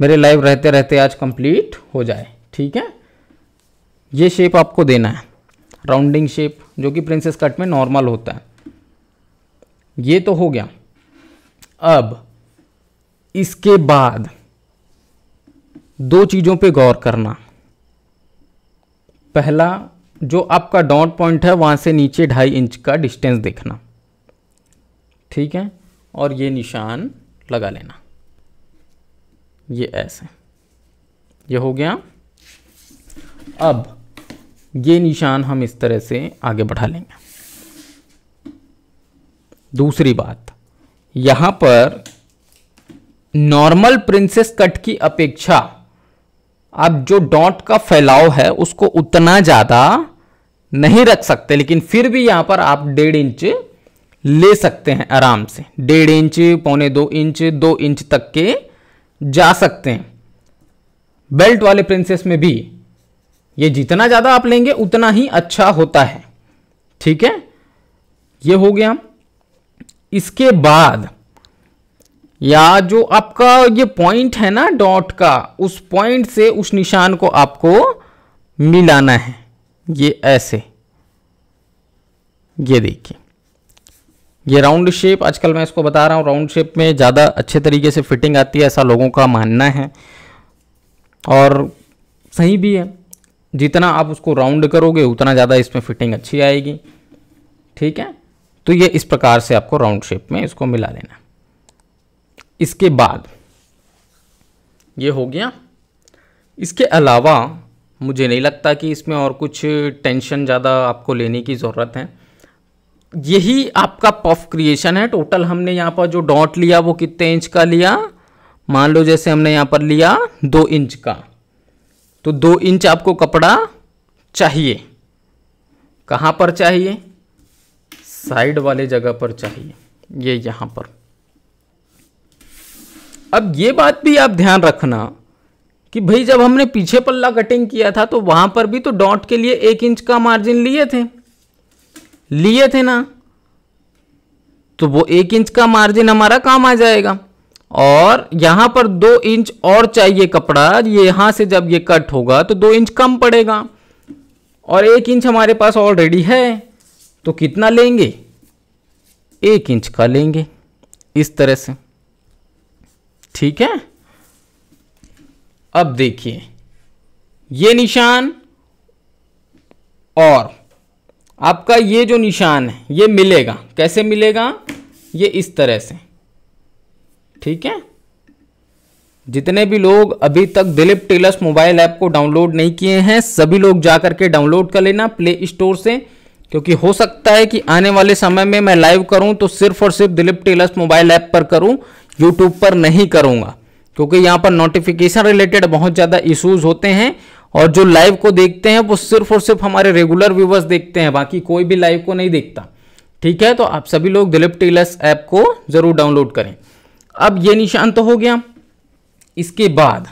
S1: मेरे लाइव रहते रहते आज कंप्लीट हो जाए ठीक है ये शेप आपको देना है राउंडिंग शेप जो कि प्रिंसेस कट में नॉर्मल होता है ये तो हो गया अब इसके बाद दो चीज़ों पे गौर करना पहला जो आपका डॉट पॉइंट है वहाँ से नीचे ढाई इंच का डिस्टेंस देखना ठीक है और ये निशान लगा लेना ये ऐसे ये हो गया अब ये निशान हम इस तरह से आगे बढ़ा लेंगे दूसरी बात यहां पर नॉर्मल प्रिंसेस कट की अपेक्षा आप जो डॉट का फैलाव है उसको उतना ज़्यादा नहीं रख सकते लेकिन फिर भी यहाँ पर आप डेढ़ इंच ले सकते हैं आराम से डेढ़ इंच पौने दो इंच दो इंच तक के जा सकते हैं बेल्ट वाले प्रिंसेस में भी ये जितना ज़्यादा आप लेंगे उतना ही अच्छा होता है ठीक है ये हो गया इसके बाद या जो आपका ये पॉइंट है ना डॉट का उस पॉइंट से उस निशान को आपको मिलाना है ये ऐसे ये देखिए ये राउंड शेप आजकल मैं इसको बता रहा हूँ राउंड शेप में ज़्यादा अच्छे तरीके से फिटिंग आती है ऐसा लोगों का मानना है और सही भी है जितना आप उसको राउंड करोगे उतना ज़्यादा इसमें फिटिंग अच्छी आएगी ठीक है तो ये इस प्रकार से आपको राउंड शेप में इसको मिला लेना इसके बाद ये हो गया इसके अलावा मुझे नहीं लगता कि इसमें और कुछ टेंशन ज़्यादा आपको लेने की ज़रूरत है यही आपका पफ क्रिएशन है टोटल हमने यहाँ पर जो डॉट लिया वो कितने इंच का लिया मान लो जैसे हमने यहाँ पर लिया दो इंच का तो दो इंच आपको कपड़ा चाहिए कहाँ पर चाहिए साइड वाले जगह पर चाहिए ये यहाँ पर अब ये बात भी आप ध्यान रखना कि भाई जब हमने पीछे पल्ला कटिंग किया था तो वहां पर भी तो डॉट के लिए एक इंच का मार्जिन लिए थे लिए थे ना तो वो एक इंच का मार्जिन हमारा काम आ जाएगा और यहां पर दो इंच और चाहिए कपड़ा ये यहां से जब ये कट होगा तो दो इंच कम पड़ेगा और एक इंच हमारे पास ऑलरेडी है तो कितना लेंगे एक इंच का लेंगे इस तरह से ठीक है अब देखिए ये निशान और आपका ये जो निशान है ये मिलेगा कैसे मिलेगा ये इस तरह से ठीक है जितने भी लोग अभी तक दिलीप टेलर्स मोबाइल ऐप को डाउनलोड नहीं किए हैं सभी लोग जा करके डाउनलोड कर लेना प्ले स्टोर से क्योंकि हो सकता है कि आने वाले समय में मैं लाइव करूं तो सिर्फ और सिर्फ दिलीप टेलर्स मोबाइल ऐप पर करूं यूट्यूब पर नहीं करूंगा क्योंकि यहां पर नोटिफिकेशन रिलेटेड बहुत ज़्यादा इशूज़ होते हैं और जो लाइव को देखते हैं वो सिर्फ और सिर्फ हमारे रेगुलर व्यूवर्स देखते हैं बाकी कोई भी लाइव को नहीं देखता ठीक है तो आप सभी लोग दिलीप टेलर्स ऐप को ज़रूर डाउनलोड करें अब ये निशान तो हो गया इसके बाद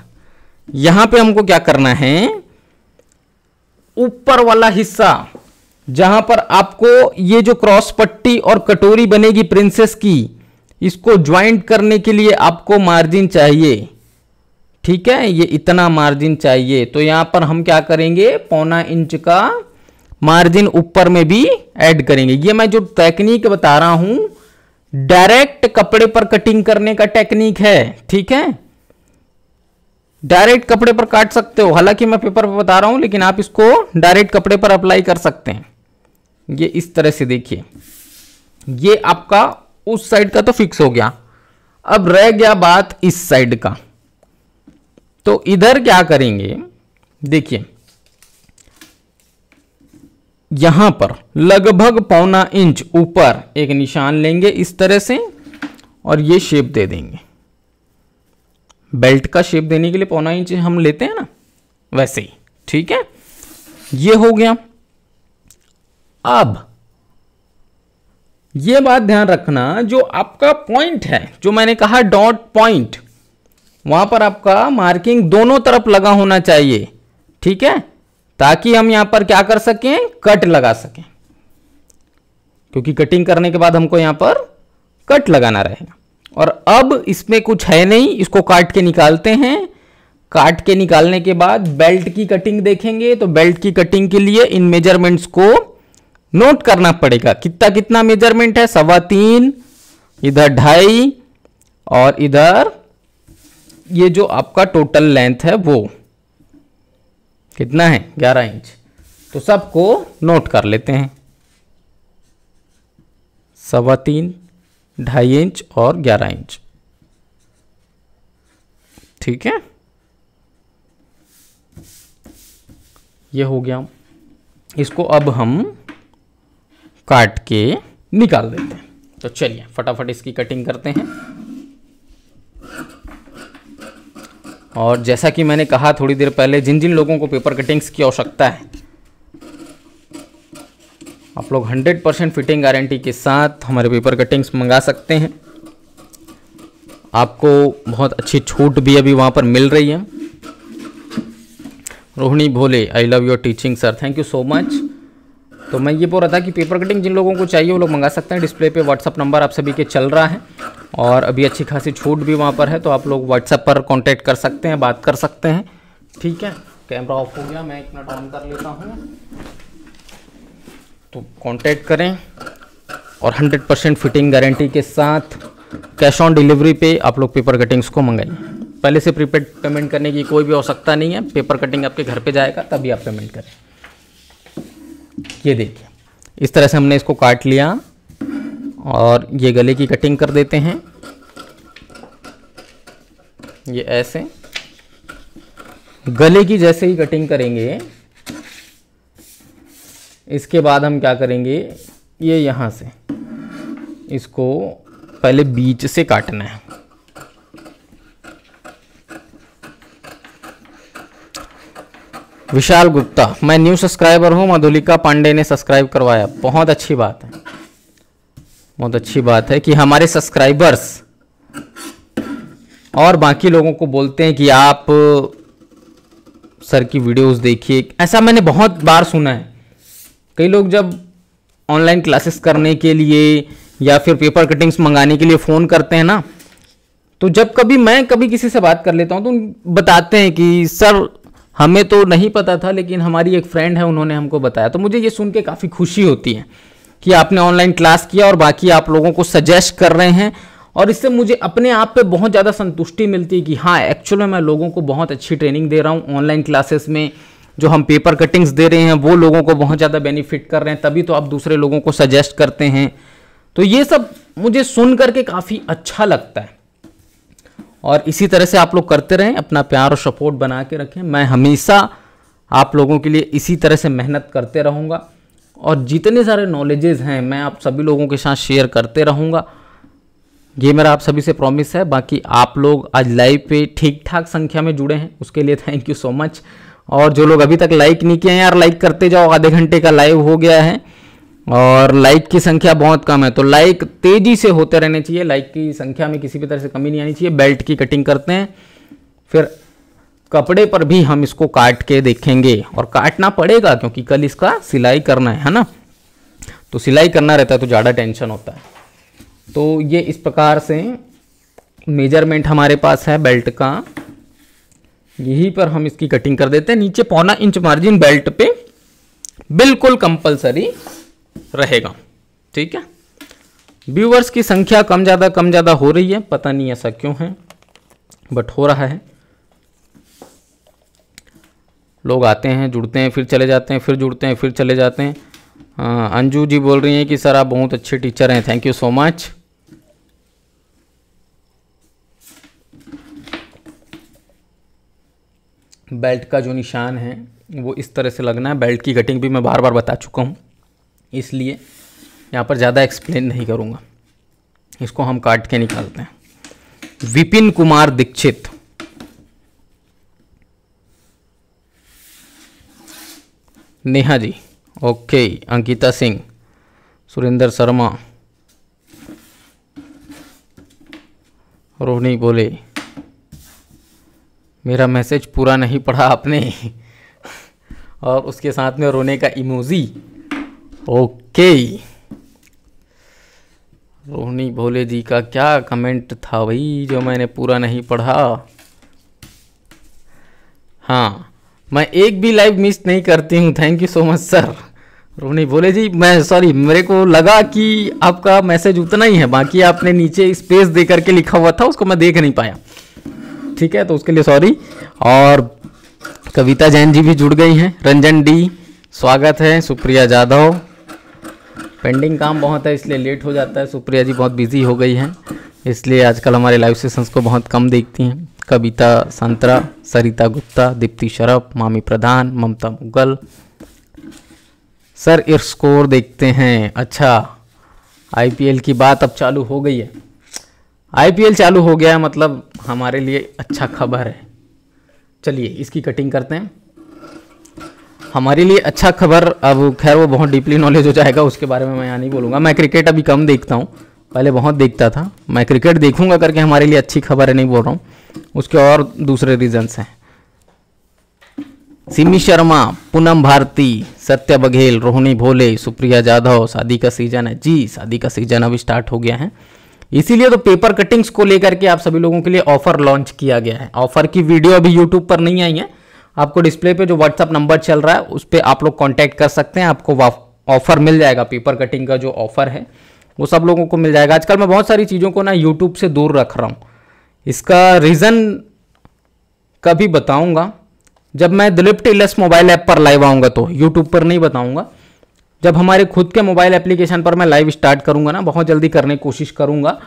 S1: यहां पे हमको क्या करना है ऊपर वाला हिस्सा जहां पर आपको ये जो क्रॉस पट्टी और कटोरी बनेगी प्रिंसेस की इसको ज्वाइंट करने के लिए आपको मार्जिन चाहिए ठीक है ये इतना मार्जिन चाहिए तो यहां पर हम क्या करेंगे पौना इंच का मार्जिन ऊपर में भी ऐड करेंगे ये मैं जो टेक्निक बता रहा हूं डायरेक्ट कपड़े पर कटिंग करने का टेक्निक है ठीक है डायरेक्ट कपड़े पर काट सकते हो हालांकि मैं पेपर पर बता रहा हूं लेकिन आप इसको डायरेक्ट कपड़े पर अप्लाई कर सकते हैं ये इस तरह से देखिए ये आपका उस साइड का तो फिक्स हो गया अब रह गया बात इस साइड का तो इधर क्या करेंगे देखिए यहां पर लगभग पौना इंच ऊपर एक निशान लेंगे इस तरह से और ये शेप दे देंगे बेल्ट का शेप देने के लिए पौना इंच हम लेते हैं ना वैसे ही ठीक है ये हो गया अब ये बात ध्यान रखना जो आपका पॉइंट है जो मैंने कहा डॉट पॉइंट वहां पर आपका मार्किंग दोनों तरफ लगा होना चाहिए ठीक है ताकि हम यहां पर क्या कर सकें कट लगा सकें क्योंकि कटिंग करने के बाद हमको यहां पर कट लगाना रहेगा और अब इसमें कुछ है नहीं इसको काट के निकालते हैं काट के निकालने के बाद बेल्ट की कटिंग देखेंगे तो बेल्ट की कटिंग के लिए इन मेजरमेंट्स को नोट करना पड़ेगा कितना कितना मेजरमेंट है सवा तीन इधर ढाई और इधर ये जो आपका टोटल लेंथ है वो कितना है ग्यारह इंच तो सबको नोट कर लेते हैं सवा तीन ढाई इंच और ग्यारह इंच ठीक है ये हो गया इसको अब हम काट के निकाल देते हैं तो चलिए फटाफट इसकी कटिंग करते हैं और जैसा कि मैंने कहा थोड़ी देर पहले जिन जिन लोगों को पेपर कटिंग्स की आवश्यकता है आप लोग 100 परसेंट फिटिंग गारंटी के साथ हमारे पेपर कटिंग्स मंगा सकते हैं आपको बहुत अच्छी छूट भी अभी वहाँ पर मिल रही है Rohini Bhole I love your teaching sir thank you so much तो मैं ये बोल रहा था कि पेपर कटिंग जिन लोगों को चाहिए वो लोग मंगा सकते हैं डिस्प्ले पे व्हाट्सअप नंबर आप सभी के चल रहा है और अभी अच्छी खासी छूट भी वहाँ पर है तो आप लोग व्हाट्सअप पर कॉन्टैक्ट कर सकते हैं बात कर सकते हैं ठीक है कैमरा ऑफ हो गया मैं एक मिनट ऑन कर लेता हूँ तो कॉन्टैक्ट करें और हंड्रेड परसेंट फिटिंग गारंटी के साथ कैश ऑन डिलीवरी पे आप लोग पेपर कटिंग्स को मंगाइए पहले से प्रीपेड पेमेंट करने की कोई भी आवश्यकता नहीं है पेपर कटिंग आपके घर पे जाएगा तभी आप पेमेंट करें ये देखिए इस तरह से हमने इसको काट लिया और ये गले की कटिंग कर देते हैं ये ऐसे गले की जैसे ही कटिंग करेंगे इसके बाद हम क्या करेंगे ये यहां से इसको पहले बीच से काटना है विशाल गुप्ता मैं न्यू सब्सक्राइबर हूँ मधुलिका पांडे ने सब्सक्राइब करवाया बहुत अच्छी बात है बहुत अच्छी बात है कि हमारे सब्सक्राइबर्स और बाकी लोगों को बोलते हैं कि आप सर की वीडियोस देखिए ऐसा मैंने बहुत बार सुना है कई लोग जब ऑनलाइन क्लासेस करने के लिए या फिर पेपर कटिंग्स मंगाने के लिए फ़ोन करते हैं ना तो जब कभी मैं कभी किसी से बात कर लेता हूँ तो बताते हैं कि सर हमें तो नहीं पता था लेकिन हमारी एक फ्रेंड है उन्होंने हमको बताया तो मुझे ये सुन के काफ़ी खुशी होती है कि आपने ऑनलाइन क्लास किया और बाकी आप लोगों को सजेस्ट कर रहे हैं और इससे मुझे अपने आप पे बहुत ज़्यादा संतुष्टि मिलती है कि हाँ एक्चुअल में मैं लोगों को बहुत अच्छी ट्रेनिंग दे रहा हूँ ऑनलाइन क्लासेस में जो हम पेपर कटिंग्स दे रहे हैं वो लोगों को बहुत ज़्यादा बेनिफिट कर रहे हैं तभी तो आप दूसरे लोगों को सजेस्ट करते हैं तो ये सब मुझे सुन करके काफ़ी अच्छा लगता है और इसी तरह से आप लोग करते रहें अपना प्यार और सपोर्ट बना के रखें मैं हमेशा आप लोगों के लिए इसी तरह से मेहनत करते रहूँगा और जितने सारे नॉलेजेस हैं मैं आप सभी लोगों के साथ शेयर करते रहूँगा ये मेरा आप सभी से प्रॉमिस है बाकी आप लोग आज लाइव पे ठीक ठाक संख्या में जुड़े हैं उसके लिए थैंक यू सो मच और जो लोग अभी तक लाइक नहीं किए हैं यार लाइक करते जाओ आधे घंटे का लाइव हो गया है और लाइक की संख्या बहुत कम है तो लाइक तेजी से होते रहने चाहिए लाइक की संख्या में किसी भी तरह से कमी नहीं आनी चाहिए बेल्ट की कटिंग करते हैं फिर कपड़े पर भी हम इसको काट के देखेंगे और काटना पड़ेगा क्योंकि कल इसका सिलाई करना है है ना तो सिलाई करना रहता है तो ज़्यादा टेंशन होता है तो ये इस प्रकार से मेजरमेंट हमारे पास है बेल्ट का यहीं पर हम इसकी कटिंग कर देते हैं नीचे पौना इंच मार्जिन बेल्ट पे बिल्कुल कंपलसरी रहेगा ठीक है व्यूवर्स की संख्या कम ज़्यादा कम ज़्यादा हो रही है पता नहीं ऐसा क्यों है बट हो रहा है लोग आते हैं जुड़ते हैं फिर चले जाते हैं फिर जुड़ते हैं फिर चले जाते हैं अंजू जी बोल रही हैं कि सर आप बहुत अच्छे टीचर हैं thank you so much belt का जो निशान है वो इस तरह से लगना है बेल्ट की कटिंग भी मैं बार बार बता चुका हूँ इसलिए यहाँ पर ज़्यादा एक्सप्लेन नहीं करूँगा इसको हम काट के निकालते हैं विपिन कुमार दीक्षित नेहा जी ओके अंकिता सिंह सुरेंद्र शर्मा रोहनी बोले मेरा मैसेज पूरा नहीं पढ़ा आपने और उसके साथ में रोने का इमोजी ओके रोहिणी भोले जी का क्या कमेंट था भाई जो मैंने पूरा नहीं पढ़ा हाँ मैं एक भी लाइव मिस नहीं करती हूँ thank you so much sir Rohini Bhole ji मैं सॉरी मेरे को लगा कि आपका मैसेज उतना ही है बाकी आपने नीचे स्पेस दे करके लिखा हुआ था उसको मैं देख नहीं पाया ठीक है तो उसके लिए सॉरी और कविता जैन जी भी जुड़ गई हैं रंजन डी स्वागत है सुप्रिया जाधव पेंडिंग काम बहुत है इसलिए लेट हो जाता है सुप्रिया जी बहुत बिजी हो गई हैं इसलिए आजकल हमारे लाइव सेशंस को बहुत कम देखती हैं कविता संतरा सरिता गुप्ता दीप्ति शरफ मामी प्रधान ममता मुगल सर इर स्कोर देखते हैं अच्छा आईपीएल की बात अब चालू हो गई है आईपीएल चालू हो गया है मतलब हमारे लिए अच्छा खबर है चलिए इसकी कटिंग करते हैं हमारे लिए अच्छा खबर अब खैर वो बहुत डीपली नॉलेज हो जाएगा उसके बारे में मैं यहाँ नहीं बोलूँगा मैं क्रिकेट अभी कम देखता हूँ पहले बहुत देखता था मैं क्रिकेट देखूंगा करके हमारे लिए अच्छी खबर है नहीं बोल रहा हूँ उसके और दूसरे रीजन्स हैं सिमी शर्मा पूनम भारती सत्या बघेल रोहिणी भोले सुप्रिया जाधव शादी का सीजन है जी शादी का सीजन अब स्टार्ट हो गया है इसीलिए तो पेपर कटिंग्स को लेकर के आप सभी लोगों के लिए ऑफर लॉन्च किया गया है ऑफर की वीडियो अभी यूट्यूब पर नहीं आई है आपको डिस्प्ले पे जो व्हाट्सअप नंबर चल रहा है उस पर आप लोग कॉन्टैक्ट कर सकते हैं आपको ऑफर मिल जाएगा पेपर कटिंग का जो ऑफर है वो सब लोगों को मिल जाएगा आजकल मैं बहुत सारी चीज़ों को ना यूट्यूब से दूर रख रहा हूँ इसका रीज़न कभी बताऊँगा जब मैं दिलीप टेलस मोबाइल ऐप पर लाइव आऊँगा तो यूट्यूब पर नहीं बताऊँगा जब हमारे खुद के मोबाइल एप्लीकेशन पर मैं लाइव स्टार्ट करूँगा ना बहुत जल्दी करने की कोशिश करूँगा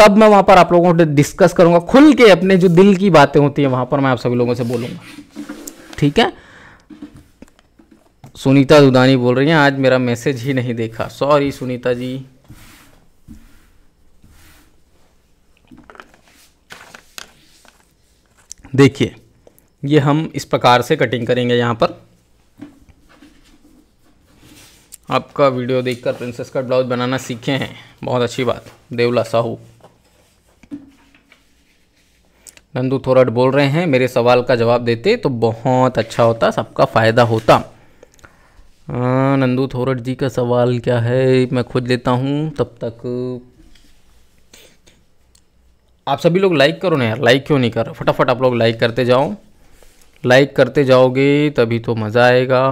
S1: तब मैं वहाँ पर आप लोगों से डिस्कस करूँगा खुल के अपने जो दिल की बातें होती हैं वहाँ पर मैं आप सभी लोगों से बोलूँगा ठीक है सुनीता दुदानी बोल रही हैं आज मेरा मैसेज ही नहीं देखा सॉरी सुनीता जी देखिए ये हम इस प्रकार से कटिंग करेंगे यहाँ पर आपका वीडियो देखकर प्रिंसेस कट ब्लाउज बनाना सीखे हैं बहुत अच्छी बात देवला साहू नंदू थोरट बोल रहे हैं मेरे सवाल का जवाब देते तो बहुत अच्छा होता सबका फ़ायदा होता नंदू थोरट जी का सवाल क्या है मैं खोज लेता हूँ तब तक आप सभी लोग लाइक करो ना यार लाइक क्यों नहीं कर रहे फटाफट आप लोग लाइक करते जाओ लाइक करते जाओगे तभी तो मज़ा आएगा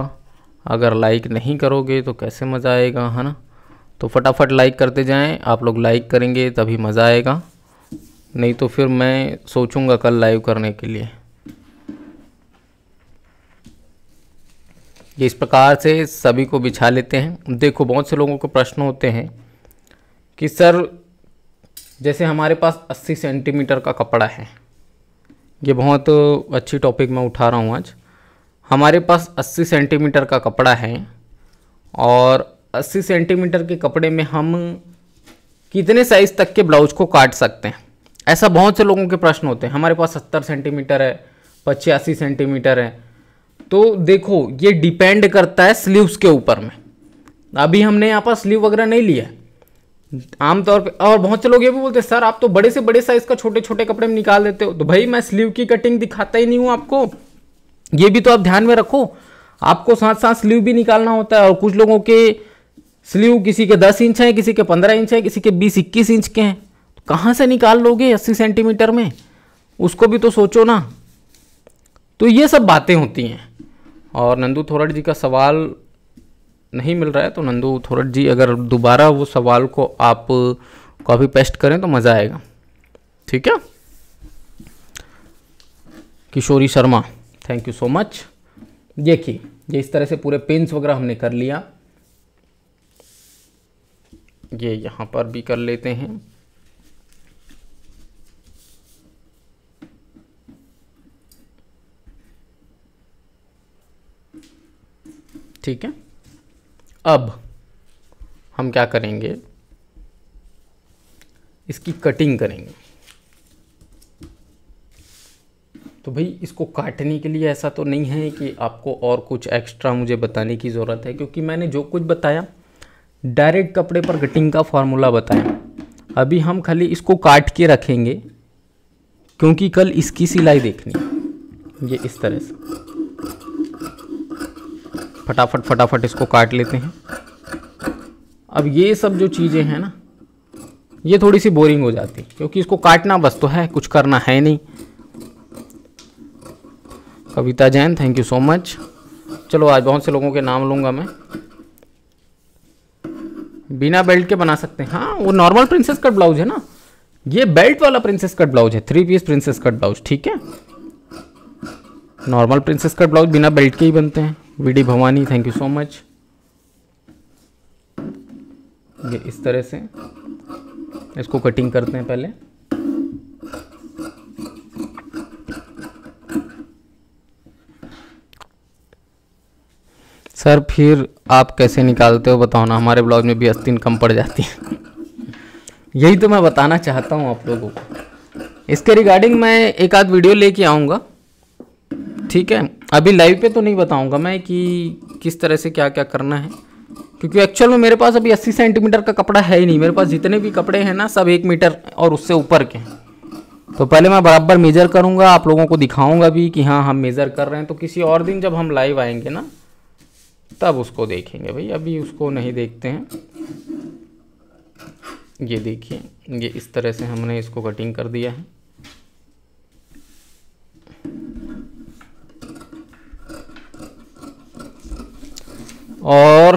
S1: अगर लाइक नहीं करोगे तो कैसे मज़ा आएगा है ना तो फटाफट लाइक करते जाएं आप लोग लाइक करेंगे तभी मज़ा आएगा नहीं तो फिर मैं सोचूंगा कल लाइव करने के लिए ये इस प्रकार से सभी को बिछा लेते हैं देखो बहुत से लोगों को प्रश्न होते हैं कि सर जैसे हमारे पास 80 सेंटीमीटर का कपड़ा है ये बहुत अच्छी टॉपिक मैं उठा रहा हूँ आज हमारे पास 80 सेंटीमीटर का कपड़ा है और 80 सेंटीमीटर के कपड़े में हम कितने साइज़ तक के ब्लाउज को काट सकते हैं ऐसा बहुत से लोगों के प्रश्न होते हैं हमारे पास सत्तर सेंटीमीटर है पचासी सेंटीमीटर है तो देखो ये डिपेंड करता है स्लीव्स के ऊपर में अभी हमने यहाँ पर स्लीव वगैरह नहीं लिया आमतौर पे और बहुत से लोग ये भी बोलते हैं सर आप तो बड़े से बड़े साइज़ का छोटे छोटे कपड़े में निकाल देते हो तो भाई मैं स्लीव की कटिंग दिखाता ही नहीं हूँ आपको ये भी तो आप ध्यान में रखो आपको साथ साथ स्लीव भी निकालना होता है और कुछ लोगों के स्लीव किसी के दस इंच हैं किसी के पंद्रह इंच हैं किसी के बीस इक्कीस इंच के हैं कहाँ से निकाल लोगे अस्सी सेंटीमीटर में उसको भी तो सोचो ना तो ये सब बातें होती हैं और नंदू थोरट जी का सवाल नहीं मिल रहा है तो नंदू थोरट जी अगर दोबारा वो सवाल को आप कॉपी पेस्ट करें तो मज़ा आएगा ठीक है Kishori Sharma thank you so much देखिए ये इस तरह से पूरे पेंस वगैरह हमने कर लिया ये यहाँ पर भी कर लेते हैं ठीक है अब हम क्या करेंगे इसकी कटिंग करेंगे तो भाई इसको काटने के लिए ऐसा तो नहीं है कि आपको और कुछ एक्स्ट्रा मुझे बताने की ज़रूरत है क्योंकि मैंने जो कुछ बताया डायरेक्ट कपड़े पर कटिंग का फॉर्मूला बताया अभी हम खाली इसको काट के रखेंगे क्योंकि कल इसकी सिलाई देखनी है ये इस तरह से फटाफट फटाफट इसको काट लेते हैं अब ये सब जो चीज़ें हैं ना ये थोड़ी सी बोरिंग हो जाती है क्योंकि इसको काटना बस तो है कुछ करना है नहीं Kavita Jain thank you so much चलो आज बहुत से लोगों के नाम लूँगा मैं बिना बेल्ट के बना सकते हैं हाँ वो नॉर्मल प्रिंसेस कट ब्लाउज है ना ये बेल्ट वाला प्रिंसेस कट ब्लाउज है three piece princess cut blouse ठीक है नॉर्मल प्रिंसेस कट ब्लाउज बिना बेल्ट के ही बनते हैं V D Bhavani thank you so much ये इस तरह से इसको कटिंग करते हैं पहले सर फिर आप कैसे निकालते हो बताओ ना हमारे ब्लॉग में भी अस्तिन कम पड़ जाती है यही तो मैं बताना चाहता हूँ आप लोगों को इसके रिगार्डिंग मैं एक आध वीडियो लेके आऊँगा ठीक है अभी लाइव पे तो नहीं बताऊंगा मैं कि किस तरह से क्या क्या करना है क्योंकि एक्चुअल में मेरे पास अभी 80 सेंटीमीटर का कपड़ा है ही नहीं मेरे पास जितने भी कपड़े हैं ना सब एक मीटर और उससे ऊपर के हैं तो पहले मैं बराबर मेज़र करूँगा आप लोगों को दिखाऊँगा भी कि हाँ हम मेज़र कर रहे हैं तो किसी और दिन जब हम लाइव आएंगे ना तब उसको देखेंगे भाई अभी उसको नहीं देखते हैं ये देखिए ये इस तरह से हमने इसको कटिंग कर दिया है और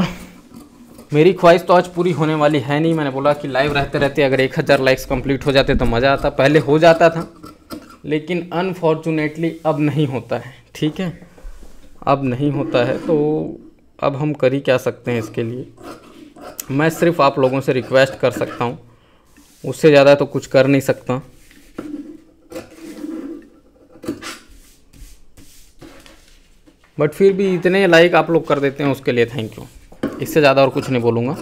S1: मेरी ख्वाहिश तो आज पूरी होने वाली है नहीं मैंने बोला कि लाइव रहते रहते अगर एक हज़ार लाइक्स कंप्लीट हो जाते तो मज़ा आता पहले हो जाता था लेकिन अनफॉर्चुनेटली अब नहीं होता है ठीक है अब नहीं होता है तो अब हम कर ही क्या सकते हैं इसके लिए मैं सिर्फ आप लोगों से रिक्वेस्ट कर सकता हूँ उससे ज़्यादा तो कुछ कर नहीं सकता बट फिर भी इतने लाइक आप लोग कर देते हैं उसके लिए थैंक यू इससे ज़्यादा और कुछ नहीं बोलूँगा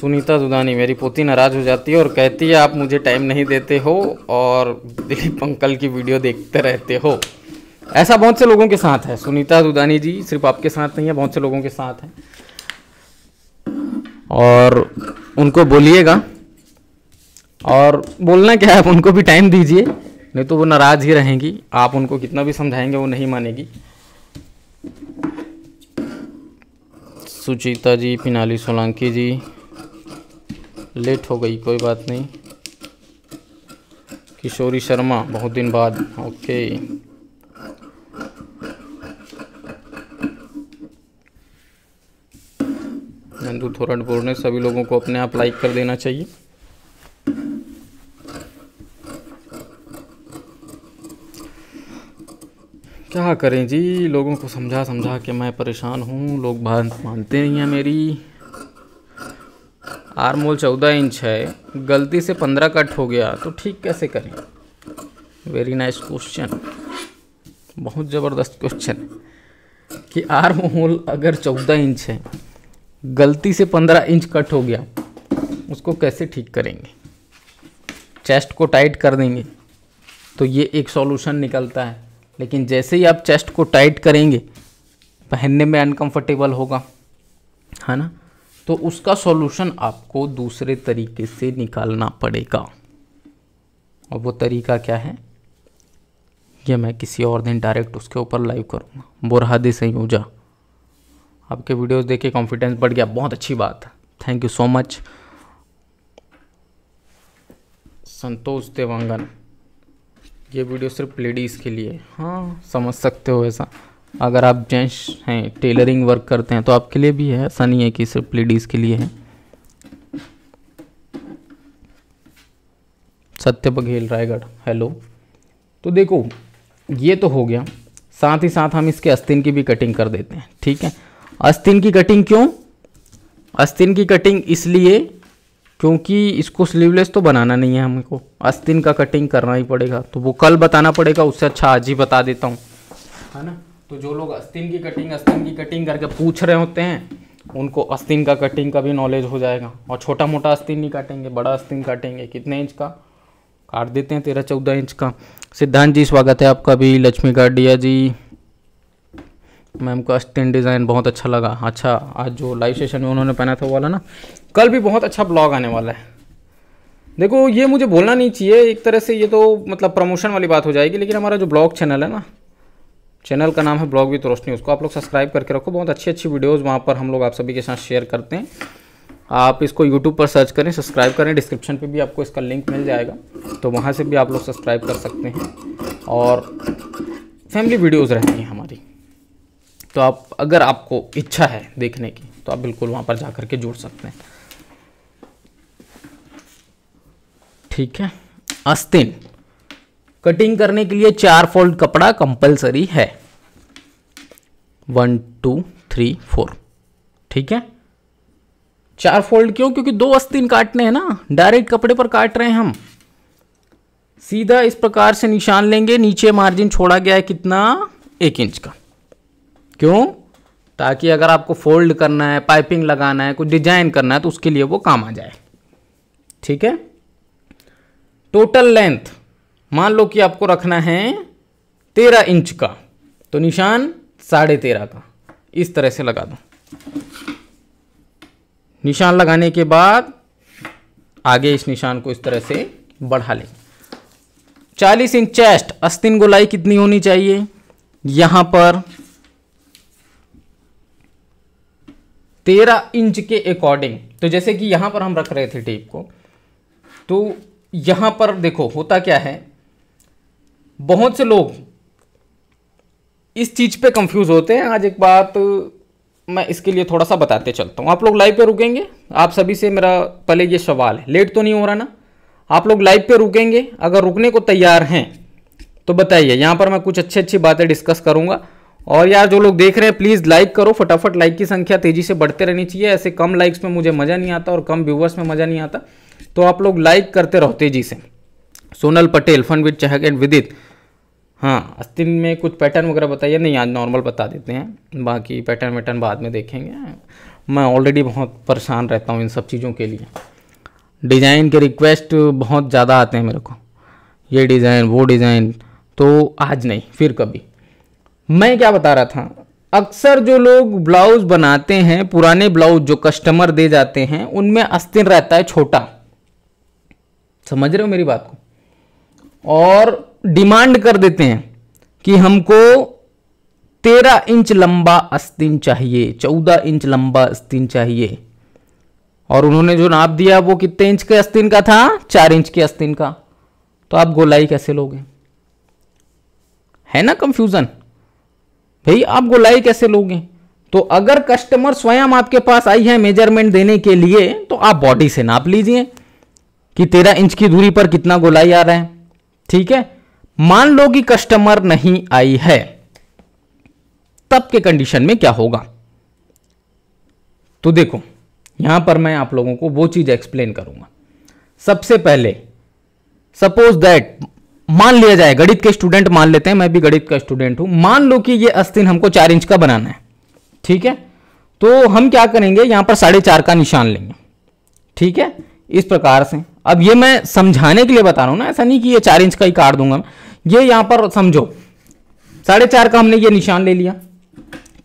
S1: सुनीता दुदानी मेरी पोती नाराज़ हो जाती है और कहती है आप मुझे टाइम नहीं देते हो और दिलीप अंकल की वीडियो देखते रहते हो ऐसा बहुत से लोगों के साथ है सुनीता दुदानी जी सिर्फ आपके साथ नहीं है बहुत से लोगों के साथ है और उनको बोलिएगा और बोलना क्या है आप उनको भी टाइम दीजिए नहीं तो वो नाराज़ ही रहेंगी आप उनको कितना भी समझाएंगे वो नहीं मानेगी सुचिता जी पिनाली सोलंकी जी लेट हो गई कोई बात नहीं किशोरी शर्मा बहुत दिन बाद ओके नंदू थोरट बोर्ड ने सभी लोगों को अपने आप लाइक कर देना चाहिए क्या करें जी लोगों को समझा समझा के मैं परेशान हूँ लोग बात मानते नहीं हैं मेरी आरमोल चौदह इंच है गलती से पंद्रह कट हो गया तो ठीक कैसे करें वेरी नाइस क्वेश्चन बहुत ज़बरदस्त क्वेश्चन कि आर मोल अगर चौदह इंच है गलती से पंद्रह इंच कट हो गया उसको कैसे ठीक करेंगे चेस्ट को टाइट कर देंगे तो ये एक सॉल्यूशन निकलता है लेकिन जैसे ही आप चेस्ट को टाइट करेंगे पहनने में अनकंफर्टेबल होगा है ना तो उसका सॉल्यूशन आपको दूसरे तरीके से निकालना पड़ेगा और वो तरीका क्या है ये मैं किसी और दिन डायरेक्ट उसके ऊपर लाइव करूँगा सही ऊजा आपके वीडियोस देख के कॉन्फिडेंस बढ़ गया बहुत अच्छी बात है thank you so much Santosh Dewangan ये वीडियो सिर्फ लेडीज़ के लिए हाँ समझ सकते हो ऐसा अगर आप जेंट्स हैं टेलरिंग वर्क करते हैं तो आपके लिए भी है ऐसा नहीं है कि सिर्फ लेडीज़ के लिए है सत्य बघेल रायगढ़ हेलो तो देखो ये तो हो गया साथ ही साथ हम इसके अस्तिन की भी कटिंग कर देते हैं ठीक है अस्तिन की कटिंग क्यों अस्तिन की कटिंग इसलिए क्योंकि इसको स्लीवलेस तो बनाना नहीं है हमको अस्तिन का कटिंग करना ही पड़ेगा तो वो कल बताना पड़ेगा उससे अच्छा आज ही बता देता हूँ है ना तो जो लोग अस्तिन की कटिंग अस्तिन की कटिंग करके पूछ रहे होते हैं उनको अस्तिन का कटिंग का भी नॉलेज हो जाएगा और छोटा मोटा अस्तिन नहीं काटेंगे बड़ा अस्तिन काटेंगे कितने इंच का काट देते हैं तेरह चौदह इंच का सिद्धांत जी स्वागत है आपका भी लक्ष्मी गार्डिया जी मैम का स्टिन डिज़ाइन बहुत अच्छा लगा अच्छा आज जो लाइव सेशन में उन्होंने पहना था वो वाला ना कल भी बहुत अच्छा ब्लॉग आने वाला है देखो ये मुझे बोलना नहीं चाहिए एक तरह से ये तो मतलब प्रमोशन वाली बात हो जाएगी लेकिन हमारा जो ब्लॉग चैनल है ना चैनल का नाम है ब्लॉग विथ रोशनी उसको आप लोग सब्सक्राइब करके रखो बहुत अच्छी अच्छी वीडियोज़ वहाँ पर हम लोग आप सभी के साथ शेयर करते हैं आप इसको यूट्यूब पर सर्च करें सब्सक्राइब करें डिस्क्रिप्शन पर भी आपको इसका लिंक मिल जाएगा तो वहाँ से भी आप लोग सब्सक्राइब कर सकते हैं और फैमिली वीडियोज़ रहती हैं हमारी तो आप अगर आपको इच्छा है देखने की तो आप बिल्कुल वहां पर जाकर के जुड़ सकते हैं ठीक है अस्तिन कटिंग करने के लिए चार फोल्ड कपड़ा कंपलसरी है वन टू थ्री फोर ठीक है चार फोल्ड क्यों क्योंकि दो अस्तिन काटने हैं ना डायरेक्ट कपड़े पर काट रहे हैं हम सीधा इस प्रकार से निशान लेंगे नीचे मार्जिन छोड़ा गया है कितना एक इंच का क्यों ताकि अगर आपको फोल्ड करना है पाइपिंग लगाना है कुछ डिजाइन करना है तो उसके लिए वो काम आ जाए ठीक है टोटल लेंथ मान लो कि आपको रखना है तेरह इंच का तो निशान साढ़े तेरह का इस तरह से लगा दो निशान लगाने के बाद आगे इस निशान को इस तरह से बढ़ा लें चालीस इंच चेस्ट अस्तिन गोलाई कितनी होनी चाहिए यहां पर तेरह इंच के अकॉर्डिंग तो जैसे कि यहाँ पर हम रख रहे थे टेप को तो यहाँ पर देखो होता क्या है बहुत से लोग इस चीज़ पे कंफ्यूज होते हैं आज एक बात मैं इसके लिए थोड़ा सा बताते चलता हूँ आप लोग लाइव पे रुकेंगे आप सभी से मेरा पहले ये सवाल है लेट तो नहीं हो रहा ना आप लोग लाइव पे रुकेंगे अगर रुकने को तैयार हैं तो बताइए यहाँ पर मैं कुछ अच्छी अच्छी बातें डिस्कस करूँगा और यार जो लोग देख रहे हैं प्लीज़ लाइक करो फटाफट लाइक की संख्या तेज़ी से बढ़ते रहनी चाहिए ऐसे कम लाइक्स में मुझे मज़ा नहीं आता और कम व्यूवर्स में मज़ा नहीं आता तो आप लोग लाइक करते रहो तेज़ी से Sonal Patel fun with Chahak and Vidit हाँ अस्तिन में कुछ पैटर्न वगैरह बताइए नहीं आज नॉर्मल बता देते हैं बाकी पैटर्न वैटर्न बाद में देखेंगे मैं ऑलरेडी बहुत परेशान रहता हूँ इन सब चीज़ों के लिए डिज़ाइन के रिक्वेस्ट बहुत ज़्यादा आते हैं मेरे को ये डिज़ाइन वो डिज़ाइन तो आज नहीं फिर कभी मैं क्या बता रहा था अक्सर जो लोग ब्लाउज बनाते हैं पुराने ब्लाउज जो कस्टमर दे जाते हैं उनमें अस्तिन रहता है छोटा समझ रहे हो मेरी बात को और डिमांड कर देते हैं कि हमको तेरह इंच लंबा अस्तिन चाहिए चौदह इंच लंबा अस्तिन चाहिए और उन्होंने जो नाप दिया वो कितने इंच के अस्तिन का था चार इंच के अस्तिन का तो आप गोलाई कैसे लोगे है ना कंफ्यूजन भाई आप गोलाई कैसे लोगे तो अगर कस्टमर स्वयं आपके पास आई है मेजरमेंट देने के लिए तो आप बॉडी से नाप लीजिए कि तेरह इंच की दूरी पर कितना गोलाई आ रहा है ठीक है मान लो कि कस्टमर नहीं आई है तब के कंडीशन में क्या होगा तो देखो यहां पर मैं आप लोगों को वो चीज एक्सप्लेन करूंगा सबसे पहले सपोज दैट मान लिया जाए गणित के स्टूडेंट मान लेते हैं मैं भी गणित का स्टूडेंट हूं मान लो कि ये अस्तिन हमको चार इंच का बनाना है ठीक है तो हम क्या करेंगे यहां पर साढ़े चार का निशान लेंगे ठीक है इस प्रकार से अब ये मैं समझाने के लिए बता रहा हूं ना ऐसा नहीं कि ये चार इंच का ही काट दूंगा ये यहां पर समझो साढ़े चार का हमने ये निशान ले लिया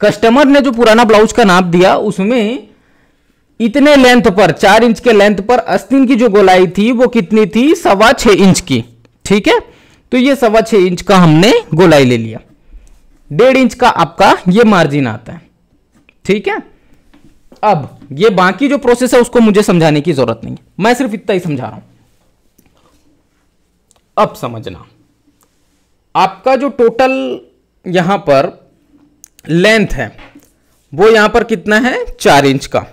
S1: कस्टमर ने जो पुराना ब्लाउज का नाप दिया उसमें इतने लेंथ पर चार इंच के लेंथ पर अस्तिन की जो गोलाई थी वो कितनी थी सवा छह इंच की ठीक है तो ये सवा छह इंच का हमने गोलाई ले लिया डेढ़ इंच का आपका ये मार्जिन आता है ठीक है अब ये बाकी जो प्रोसेस है उसको मुझे समझाने की जरूरत नहीं है मैं सिर्फ इतना ही समझा रहा हूं अब समझना आपका जो टोटल यहां पर लेंथ है वो यहां पर कितना है चार इंच का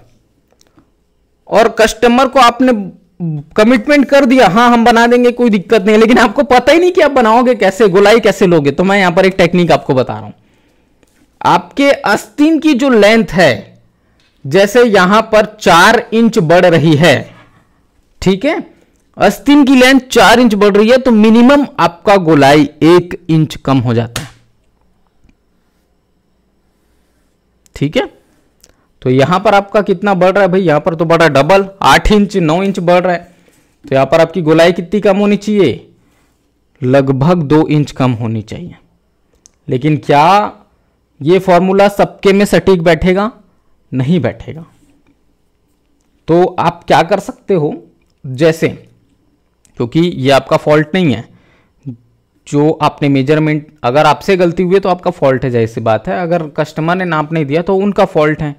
S1: और कस्टमर को आपने कमिटमेंट कर दिया हाँ हम बना देंगे कोई दिक्कत नहीं लेकिन आपको पता ही नहीं कि आप बनाओगे कैसे गोलाई कैसे लोगे तो मैं यहां पर एक टेक्निक आपको बता रहा हूं आपके अस्तिन की जो लेंथ है जैसे यहां पर चार इंच बढ़ रही है ठीक है अस्तिन की लेंथ चार इंच बढ़ रही है तो मिनिमम आपका गोलाई एक इंच कम हो जाता है ठीक है तो यहाँ पर आपका कितना बढ़ रहा है भाई यहाँ पर तो बढ़ रहा है डबल आठ इंच नौ इंच बढ़ रहा है तो यहाँ पर आपकी गोलाई कितनी कम होनी चाहिए लगभग दो इंच कम होनी चाहिए लेकिन क्या ये फॉर्मूला सबके में सटीक बैठेगा नहीं बैठेगा तो आप क्या कर सकते हो जैसे क्योंकि ये आपका फॉल्ट नहीं है जो आपने मेजरमेंट अगर आपसे गलती हुई है तो आपका फॉल्ट है जैसी बात है अगर कस्टमर ने नाप नहीं दिया तो उनका फॉल्ट है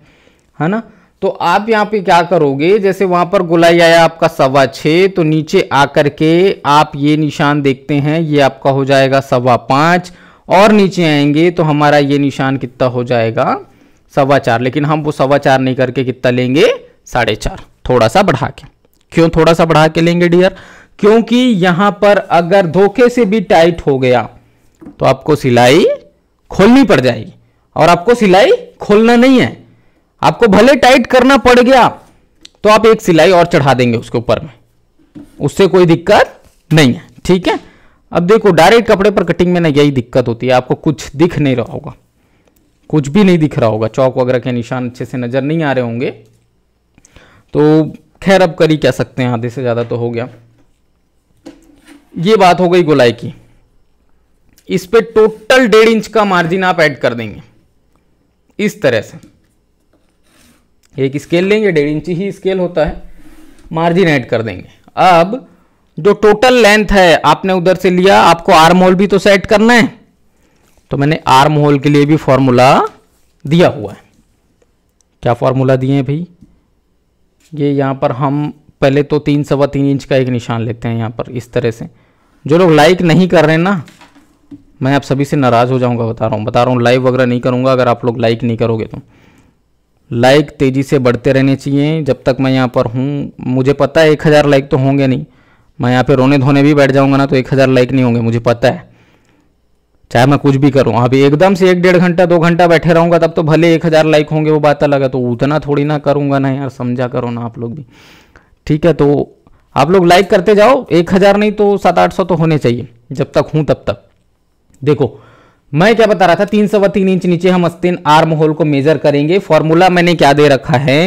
S1: है ना तो आप यहाँ पे क्या करोगे जैसे वहां पर गोलाई आया आपका सवा छः तो नीचे आकर के आप ये निशान देखते हैं ये आपका हो जाएगा सवा पाँच और नीचे आएंगे तो हमारा ये निशान कितना हो जाएगा सवा चार लेकिन हम वो सवा चार नहीं करके कितना लेंगे साढ़े चार थोड़ा सा बढ़ा के क्यों थोड़ा सा बढ़ा के लेंगे डियर क्योंकि यहां पर अगर धोखे से भी टाइट हो गया तो आपको सिलाई खोलनी पड़ जाएगी और आपको सिलाई खोलना नहीं है आपको भले टाइट करना पड़ गया तो आप एक सिलाई और चढ़ा देंगे उसके ऊपर में उससे कोई दिक्कत नहीं है ठीक है अब देखो डायरेक्ट कपड़े पर कटिंग में ना यही दिक्कत होती है आपको कुछ दिख नहीं रहा होगा कुछ भी नहीं दिख रहा होगा चौक वगैरह के निशान अच्छे से नज़र नहीं आ रहे होंगे तो खैर अब कर ही सकते हैं आधे से ज़्यादा तो हो गया ये बात हो गई गोलाई की इस पर टोटल डेढ़ इंच का मार्जिन आप ऐड कर देंगे इस तरह से एक स्केल लेंगे डेढ़ इंची ही स्केल होता है मार्जिन ऐड कर देंगे अब जो टोटल लेंथ है आपने उधर से लिया आपको आर्म होल भी तो सेट करना है तो मैंने आर्म होल के लिए भी फॉर्मूला दिया हुआ है क्या फॉर्मूला दिए हैं भाई ये यहाँ पर हम पहले तो तीन सवा तीन इंच का एक निशान लेते हैं यहाँ पर इस तरह से जो लोग लाइक नहीं कर रहे हैं ना मैं आप सभी से नाराज़ हो जाऊँगा बता रहा हूँ बता रहा हूँ लाइव वगैरह नहीं करूँगा अगर आप लोग लाइक नहीं करोगे तो लाइक तेज़ी से बढ़ते रहने चाहिए जब तक मैं यहाँ पर हूँ मुझे पता है एक हज़ार लाइक तो होंगे नहीं मैं यहाँ पे रोने धोने भी बैठ जाऊँगा ना तो एक हज़ार लाइक नहीं होंगे मुझे पता है चाहे मैं कुछ भी करूँ अभी एकदम से एक डेढ़ घंटा दो घंटा बैठे रहूँगा तब तो भले एक हज़ार लाइक होंगे वो बात अलग है तो उतना थोड़ी ना करूँगा ना यार समझा करो ना आप लोग भी ठीक है तो आप लोग लाइक करते जाओ एक हज़ार नहीं तो सात आठ सौ तो होने चाहिए जब तक हूँ तब तक देखो मैं क्या बता रहा था तीन सवा तीन इंच नीचे हम अस्तिन आर्म होल को मेजर करेंगे फॉर्मूला मैंने क्या दे रखा है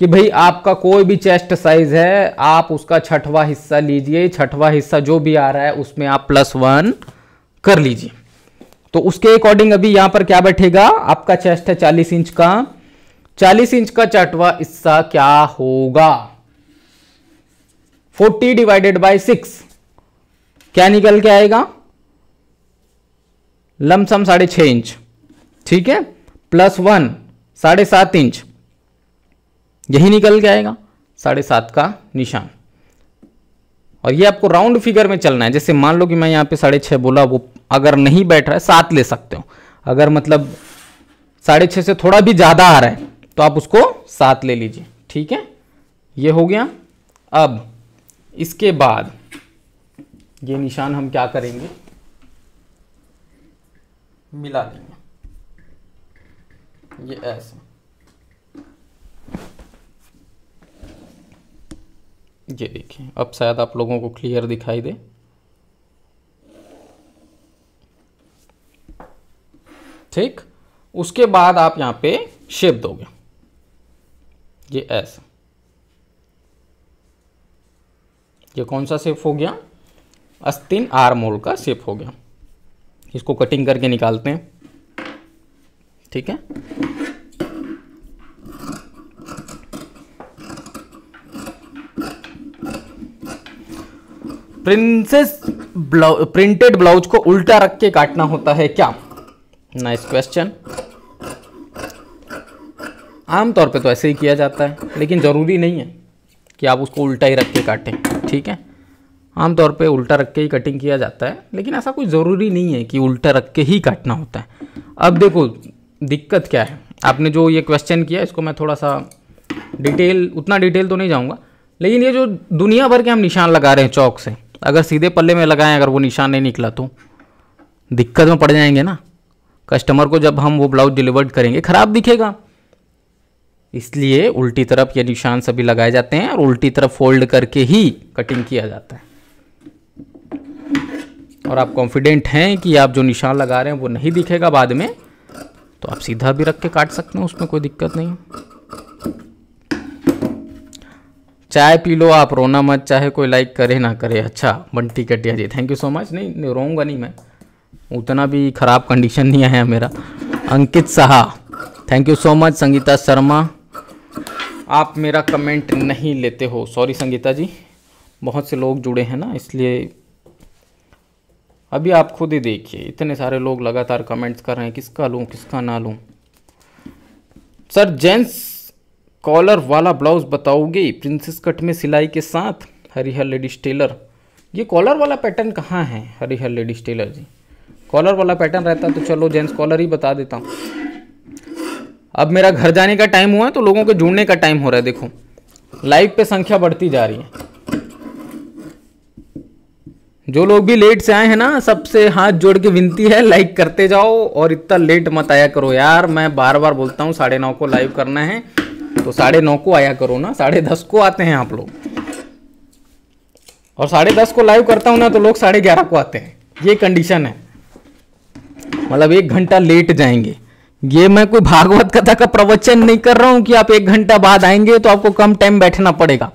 S1: कि भाई आपका कोई भी चेस्ट साइज है आप उसका छठवा हिस्सा लीजिए छठवा हिस्सा जो भी आ रहा है उसमें आप प्लस वन कर लीजिए तो उसके अकॉर्डिंग अभी यहां पर क्या बैठेगा आपका चेस्ट है चालीस इंच का चालीस इंच का छठवा हिस्सा क्या होगा फोर्टी डिवाइडेड बाई सिक्स क्या निकल के आएगा लमसम साढ़े छः इंच ठीक है प्लस वन साढ़े सात इंच यही निकल के आएगा साढ़े सात का निशान और ये आपको राउंड फिगर में चलना है जैसे मान लो कि मैं यहाँ पे साढ़े छः बोला वो अगर नहीं बैठ रहा है सात ले सकते हो अगर मतलब साढ़े छः से थोड़ा भी ज़्यादा आ रहा है तो आप उसको सात ले लीजिए ठीक है ये हो गया अब इसके बाद ये निशान हम क्या करेंगे मिला देंगे ये ऐसे ये देखिए अब शायद आप लोगों को क्लियर दिखाई दे ठीक उसके बाद आप यहां पे शेप दोगे ये ऐसे ये कौन सा शेप हो गया अस्तिन आर मोल का शेप हो गया इसको कटिंग करके निकालते हैं ठीक है प्रिंसेस ब्लाउ प्रिंटेड ब्लाउज को उल्टा रख के काटना होता है क्या नाइस क्वेश्चन आमतौर पे तो ऐसे ही किया जाता है लेकिन ज़रूरी नहीं है कि आप उसको उल्टा ही रख के काटें ठीक है आमतौर पे उल्टा रख के ही कटिंग किया जाता है लेकिन ऐसा कोई ज़रूरी नहीं है कि उल्टा रख के ही काटना होता है अब देखो दिक्कत क्या है आपने जो ये क्वेश्चन किया इसको मैं थोड़ा सा डिटेल उतना डिटेल तो नहीं जाऊँगा लेकिन ये जो दुनिया भर के हम निशान लगा रहे हैं चौक से अगर सीधे पल्ले में लगाएं अगर वो निशान नहीं निकला तो दिक्कत में पड़ जाएंगे ना कस्टमर को जब हम वो ब्लाउज डिलीवर्ड करेंगे ख़राब दिखेगा इसलिए उल्टी तरफ ये निशान सभी लगाए जाते हैं और उल्टी तरफ फोल्ड करके ही कटिंग किया जाता है और आप कॉन्फिडेंट हैं कि आप जो निशान लगा रहे हैं वो नहीं दिखेगा बाद में तो आप सीधा भी रख के काट सकते हैं उसमें कोई दिक्कत नहीं चाय पी लो आप रोना मत चाहे कोई लाइक करे ना करे अच्छा Bunty Katiya ji thank you so much नहीं, नहीं रोऊंगा नहीं मैं उतना भी ख़राब कंडीशन नहीं आया मेरा Ankit Saha thank you so much Sangeeta Sharma आप मेरा कमेंट नहीं लेते हो सॉरी संगीता जी बहुत से लोग जुड़े हैं ना इसलिए अभी आप खुद ही देखिए इतने सारे लोग लगातार कमेंट्स कर रहे हैं किसका लूँ किसका ना लूँ सर जेंट्स कॉलर वाला ब्लाउज बताओगे प्रिंसेस कट में सिलाई के साथ हरिहर लेडीज टेलर ये कॉलर वाला पैटर्न कहाँ है Harihar ladies tailor ji collar वाला पैटर्न रहता तो चलो जेंट्स कॉलर ही बता देता हूँ अब मेरा घर जाने का टाइम हुआ है तो लोगों के जुड़ने का टाइम हो रहा है देखो लाइव पे संख्या बढ़ती जा रही है जो लोग भी लेट से आए हैं ना सबसे हाथ जोड़ के विनती है लाइक करते जाओ और इतना लेट मत आया करो यार मैं बार बार बोलता हूँ साढ़े नौ को लाइव करना है तो साढ़े नौ को आया करो ना साढ़े दस को आते हैं आप लोग और साढ़े दस को लाइव करता हूँ ना तो लोग साढ़े ग्यारह को आते हैं ये कंडीशन है मतलब एक घंटा लेट जाएंगे ये मैं कोई भागवत कथा का प्रवचन नहीं कर रहा हूँ कि आप एक घंटा बाद आएंगे तो आपको कम टाइम बैठना पड़ेगा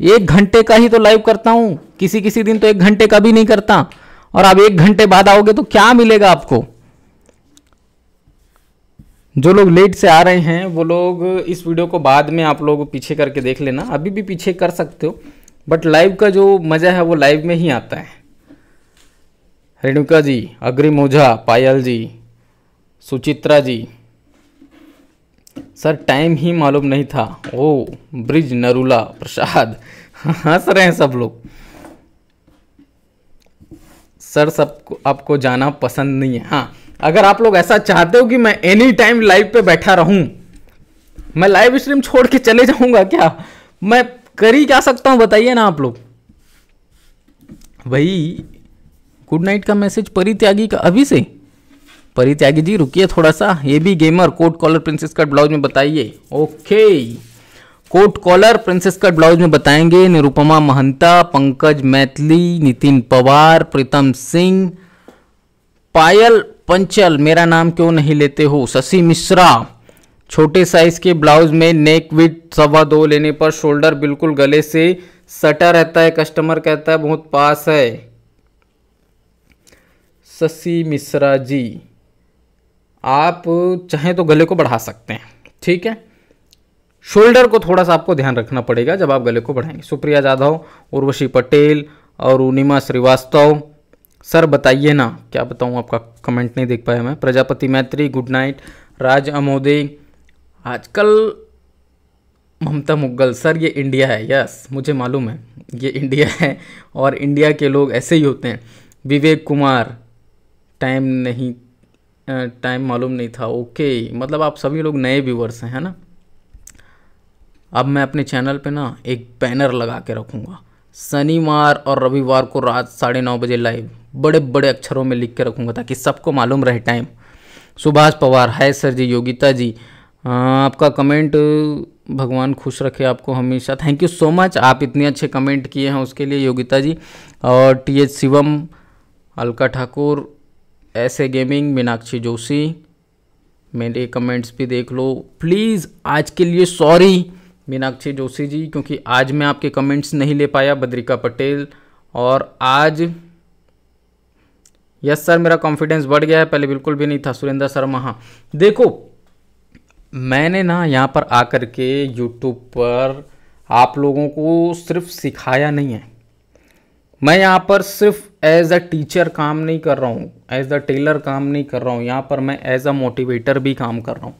S1: एक घंटे का ही तो लाइव करता हूं किसी किसी दिन तो एक घंटे का भी नहीं करता और आप एक घंटे बाद आओगे तो क्या मिलेगा आपको जो लोग लेट से आ रहे हैं वो लोग इस वीडियो को बाद में आप लोग पीछे करके देख लेना अभी भी पीछे कर सकते हो बट लाइव का जो मज़ा है वो लाइव में ही आता है रेणुका जी अग्रिम ओझा पायल जी सुचित्रा जी सर टाइम ही मालूम नहीं था ओ ब्रिज नरूला प्रसाद हंस रहे हैं सब लोग सर सबको आपको जाना पसंद नहीं है हाँ अगर आप लोग ऐसा चाहते हो कि मैं एनी टाइम लाइव पे बैठा रहूं मैं लाइव स्ट्रीम छोड़ के चले जाऊंगा क्या मैं कर ही क्या सकता हूं बताइए ना आप लोग भाई गुड नाइट का मैसेज परी त्यागी का अभी से परित्यागी जी रुकिए थोड़ा सा ये भी गेमर coat collar princess cut blouse में बताइए okay coat collar princess cut blouse में बताएंगे निरुपमा महंता पंकज मैथिली नितिन पवार प्रीतम सिंह पायल पंचल मेरा नाम क्यों नहीं लेते हो शशि मिश्रा छोटे साइज के ब्लाउज में नेक विथ सवा दो लेने पर शोल्डर बिल्कुल गले से सटा रहता है कस्टमर कहता है बहुत पास है शशि मिश्रा जी आप चाहें तो गले को बढ़ा सकते हैं ठीक है शोल्डर को थोड़ा सा आपको ध्यान रखना पड़ेगा जब आप गले को बढ़ाएंगे सुप्रिया जाधव उर्वशी पटेल और उनिमा श्रीवास्तव सर बताइए ना क्या बताऊँ आपका कमेंट नहीं देख पाया मैं प्रजापति मैत्री गुड नाइट राज अमोदे आजकल ममता मुगल सर ये इंडिया है यस मुझे मालूम है ये इंडिया है और इंडिया के लोग ऐसे ही होते हैं विवेक कुमार टाइम नहीं टाइम मालूम नहीं था ओके मतलब आप सभी लोग नए व्यूवर्स हैं है ना अब मैं अपने चैनल पे ना एक बैनर लगा के रखूँगा शनिवार और रविवार को रात साढ़े नौ बजे लाइव बड़े बड़े अक्षरों में लिख के रखूँगा ताकि सबको मालूम रहे time Subhash Pawar hi sir ji Yogita ji आपका कमेंट भगवान खुश रखे आपको हमेशा थैंक यू सो मच आप इतने अच्छे कमेंट किए हैं उसके लिए योगिता जी और T H Shivam Alka Thakur S A gaming Meenakshi Joshi मेरे कमेंट्स भी देख लो प्लीज़ आज के लिए सॉरी मीनाक्षी जोशी जी क्योंकि आज मैं आपके कमेंट्स नहीं ले पाया बद्रिका पटेल और आज यस सर मेरा कॉन्फिडेंस बढ़ गया है पहले बिल्कुल भी नहीं था सुरेंद्र शर्मा हाँ देखो मैंने ना यहाँ पर आकर के यूट्यूब पर आप लोगों को सिर्फ सिखाया नहीं है मैं यहाँ पर सिर्फ एज अ टीचर काम नहीं कर रहा हूँ एज अ टेलर काम नहीं कर रहा हूँ यहाँ पर मैं एज अ मोटिवेटर भी काम कर रहा हूँ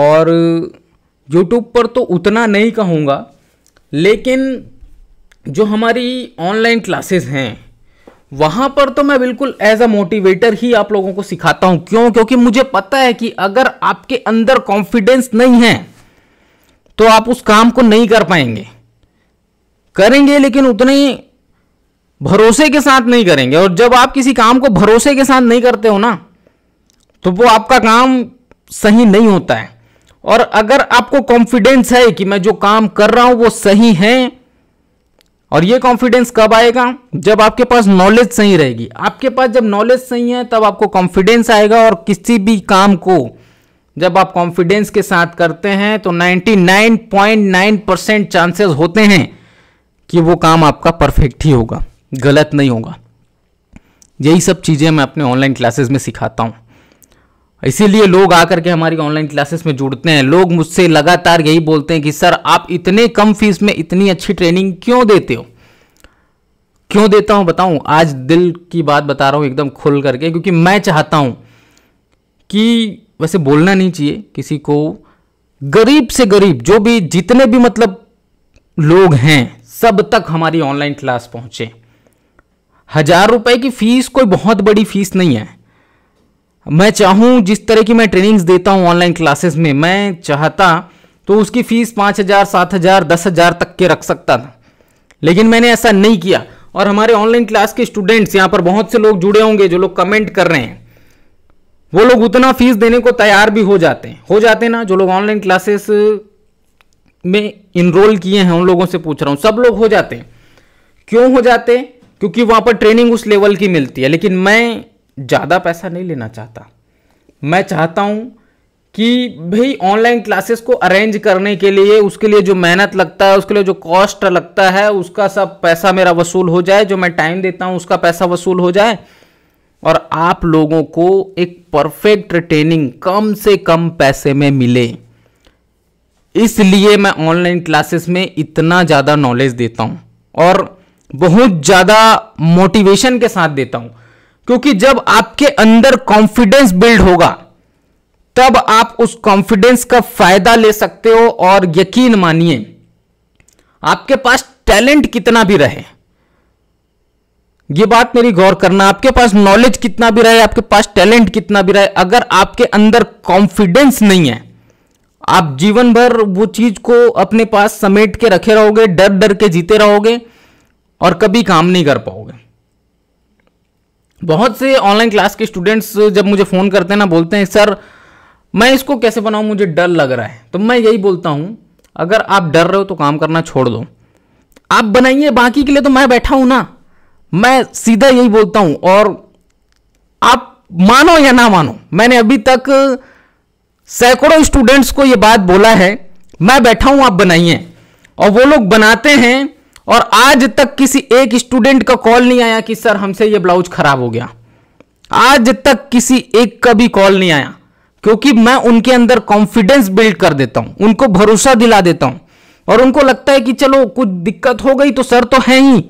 S1: और यूट्यूब पर तो उतना नहीं कहूँगा लेकिन जो हमारी ऑनलाइन क्लासेस हैं वहाँ पर तो मैं बिल्कुल एज अ मोटिवेटर ही आप लोगों को सिखाता हूँ क्यों क्योंकि मुझे पता है कि अगर आपके अंदर कॉन्फिडेंस नहीं है तो आप उस काम को नहीं कर पाएंगे करेंगे लेकिन उतने भरोसे के साथ नहीं करेंगे और जब आप किसी काम को भरोसे के साथ नहीं करते हो ना तो वो आपका काम सही नहीं होता है और अगर आपको कॉन्फिडेंस है कि मैं जो काम कर रहा हूं वो सही है और ये कॉन्फिडेंस कब आएगा जब आपके पास नॉलेज सही रहेगी आपके पास जब नॉलेज सही है तब आपको कॉन्फिडेंस आएगा और किसी भी काम को जब आप कॉन्फिडेंस के साथ करते हैं तो 99.9 परसेंट चांसेस होते हैं कि वो काम आपका परफेक्ट ही होगा गलत नहीं होगा यही सब चीज़ें मैं अपने ऑनलाइन क्लासेस में सिखाता हूँ इसीलिए लोग आकर के हमारी ऑनलाइन क्लासेस में जुड़ते हैं लोग मुझसे लगातार यही बोलते हैं कि सर आप इतने कम फीस में इतनी अच्छी ट्रेनिंग क्यों देते हो क्यों देता हूँ बताऊँ आज दिल की बात बता रहा हूँ एकदम खुल करके क्योंकि मैं चाहता हूँ कि वैसे बोलना नहीं चाहिए किसी को गरीब से गरीब जो भी जितने भी मतलब लोग हैं सब तक हमारी ऑनलाइन क्लास पहुँचे हजार रुपए की फीस कोई बहुत बड़ी फीस नहीं है मैं चाहूँ जिस तरह की मैं ट्रेनिंग्स देता हूँ ऑनलाइन क्लासेस में मैं चाहता तो उसकी फीस पाँच हज़ार सात हज़ार दस हज़ार तक के रख सकता था लेकिन मैंने ऐसा नहीं किया और हमारे ऑनलाइन क्लास के स्टूडेंट्स यहाँ पर बहुत से लोग जुड़े होंगे जो लोग कमेंट कर रहे हैं वो लोग उतना फीस देने को तैयार भी हो जाते हैं हो जाते ना जो लोग ऑनलाइन क्लासेस में इनरोल किए हैं उन लोगों से पूछ रहा हूँ सब लोग हो जाते हैं क्यों हो जाते हैं क्योंकि वहाँ पर ट्रेनिंग उस लेवल की मिलती है लेकिन मैं ज़्यादा पैसा नहीं लेना चाहता मैं चाहता हूँ कि भाई ऑनलाइन क्लासेस को अरेंज करने के लिए उसके लिए जो मेहनत लगता है उसके लिए जो कॉस्ट लगता है उसका सब पैसा मेरा वसूल हो जाए जो मैं टाइम देता हूँ उसका पैसा वसूल हो जाए और आप लोगों को एक परफेक्ट ट्रेनिंग कम से कम पैसे में मिले इसलिए मैं ऑनलाइन क्लासेस में इतना ज़्यादा नॉलेज देता हूँ और बहुत ज़्यादा मोटिवेशन के साथ देता हूं क्योंकि जब आपके अंदर कॉन्फिडेंस बिल्ड होगा तब आप उस कॉन्फिडेंस का फायदा ले सकते हो और यकीन मानिए आपके पास टैलेंट कितना भी रहे ये बात मेरी गौर करना आपके पास नॉलेज कितना भी रहे आपके पास टैलेंट कितना भी रहे अगर आपके अंदर कॉन्फिडेंस नहीं है आप जीवन भर वो चीज को अपने पास समेट के रखे रहोगे डर डर के जीते रहोगे और कभी काम नहीं कर पाओगे बहुत से ऑनलाइन क्लास के स्टूडेंट्स जब मुझे फ़ोन करते हैं ना बोलते हैं सर मैं इसको कैसे बनाऊं मुझे डर लग रहा है तो मैं यही बोलता हूं अगर आप डर रहे हो तो काम करना छोड़ दो आप बनाइए बाकी के लिए तो मैं बैठा हूं ना मैं सीधा यही बोलता हूं और आप मानो या ना मानो मैंने अभी तक सैकड़ों स्टूडेंट्स को यह बात बोला है मैं बैठा हूं आप बनाइए और वो लोग बनाते हैं और आज तक किसी एक स्टूडेंट का कॉल नहीं आया कि सर हमसे ये ब्लाउज खराब हो गया आज तक किसी एक का भी कॉल नहीं आया क्योंकि मैं उनके अंदर कॉन्फिडेंस बिल्ड कर देता हूं उनको भरोसा दिला देता हूं और उनको लगता है कि चलो कुछ दिक्कत हो गई तो सर तो है ही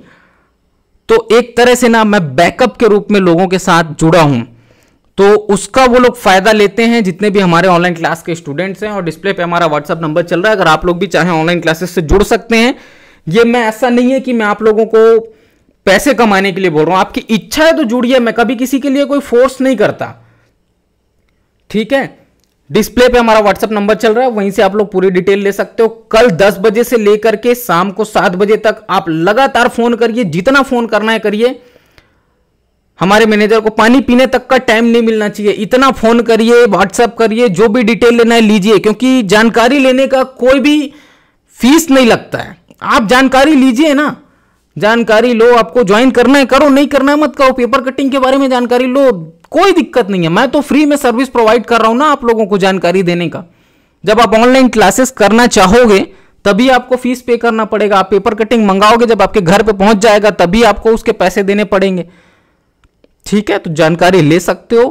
S1: तो एक तरह से ना मैं बैकअप के रूप में लोगों के साथ जुड़ा हूं तो उसका वो लोग फायदा लेते हैं जितने भी हमारे ऑनलाइन क्लास के स्टूडेंट्स हैं और डिस्प्ले पे हमारा व्हाट्सअप नंबर चल रहा है अगर आप लोग भी चाहें ऑनलाइन क्लासेस से जुड़ सकते हैं ये मैं ऐसा नहीं है कि मैं आप लोगों को पैसे कमाने के लिए बोल रहा हूं आपकी इच्छा है तो जुड़िए मैं कभी किसी के लिए कोई फोर्स नहीं करता ठीक है डिस्प्ले पे हमारा व्हाट्सएप नंबर चल रहा है वहीं से आप लोग पूरी डिटेल ले सकते हो कल 10 बजे से लेकर के शाम को 7 बजे तक आप लगातार फोन करिए जितना फोन करना है करिए हमारे मैनेजर को पानी पीने तक का टाइम नहीं मिलना चाहिए इतना फोन करिए व्हाट्सएप करिए जो भी डिटेल लेना है लीजिए क्योंकि जानकारी लेने का कोई भी फीस नहीं लगता है आप जानकारी लीजिए ना जानकारी लो आपको ज्वाइन करना है करो नहीं करना है मत करो पेपर कटिंग के बारे में जानकारी लो कोई दिक्कत नहीं है मैं तो फ्री में सर्विस प्रोवाइड कर रहा हूं ना आप लोगों को जानकारी देने का जब आप ऑनलाइन क्लासेस करना चाहोगे तभी आपको फीस पे करना पड़ेगा आप पेपर कटिंग मंगाओगे जब आपके घर पे पहुंच जाएगा तभी आपको उसके पैसे देने पड़ेंगे ठीक है तो जानकारी ले सकते हो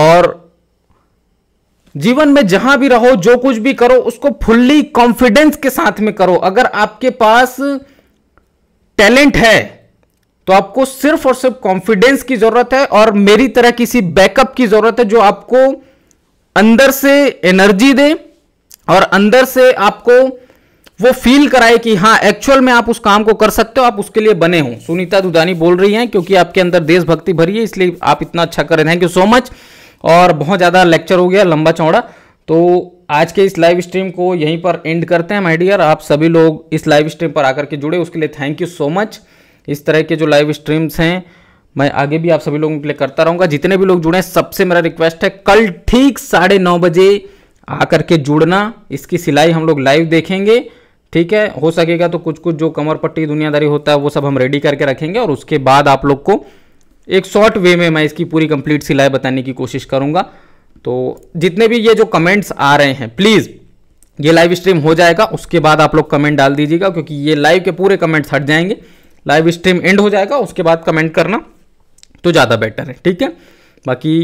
S1: और जीवन में जहां भी रहो जो कुछ भी करो उसको फुल्ली कॉन्फिडेंस के साथ में करो अगर आपके पास टैलेंट है तो आपको सिर्फ और सिर्फ कॉन्फिडेंस की जरूरत है और मेरी तरह किसी बैकअप की जरूरत है जो आपको अंदर से एनर्जी दे और अंदर से आपको वो फील कराए कि हाँ एक्चुअल में आप उस काम को कर सकते हो आप उसके लिए बने हो सुनीता दुदानी बोल रही हैं क्योंकि आपके अंदर देशभक्ति भरी है इसलिए आप इतना अच्छा कर रहे हैं थैंक यू सो मच और बहुत ज़्यादा लेक्चर हो गया लंबा चौड़ा तो आज के इस लाइव स्ट्रीम को यहीं पर एंड करते हैं माय डियर आप सभी लोग इस लाइव स्ट्रीम पर आकर के जुड़े उसके लिए थैंक यू सो मच इस तरह के जो लाइव स्ट्रीम्स हैं मैं आगे भी आप सभी लोगों के लिए करता रहूँगा जितने भी लोग जुड़े हैं सबसे मेरा रिक्वेस्ट है कल ठीक साढ़े नौ बजे आकर के जुड़ना इसकी सिलाई हम लोग लाइव देखेंगे ठीक है हो सकेगा तो कुछ कुछ जो कमर पट्टी दुनियादारी होता है वो सब हम रेडी करके रखेंगे और उसके बाद आप लोग को एक शॉर्ट वे में मैं इसकी पूरी कंप्लीट सिलाई बताने की कोशिश करूंगा तो जितने भी ये जो कमेंट्स आ रहे हैं प्लीज़ ये लाइव स्ट्रीम हो जाएगा उसके बाद आप लोग कमेंट डाल दीजिएगा क्योंकि ये लाइव के पूरे कमेंट्स हट जाएंगे लाइव स्ट्रीम एंड हो जाएगा उसके बाद कमेंट करना तो ज़्यादा बेटर है ठीक है बाकी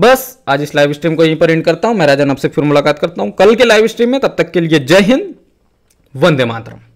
S1: बस आज इस लाइव स्ट्रीम को यहीं पर एंड करता हूँ मैं राजन आपसे फिर मुलाकात करता हूँ कल के लाइव स्ट्रीम में तब तक के लिए जय हिंद वंदे मातरम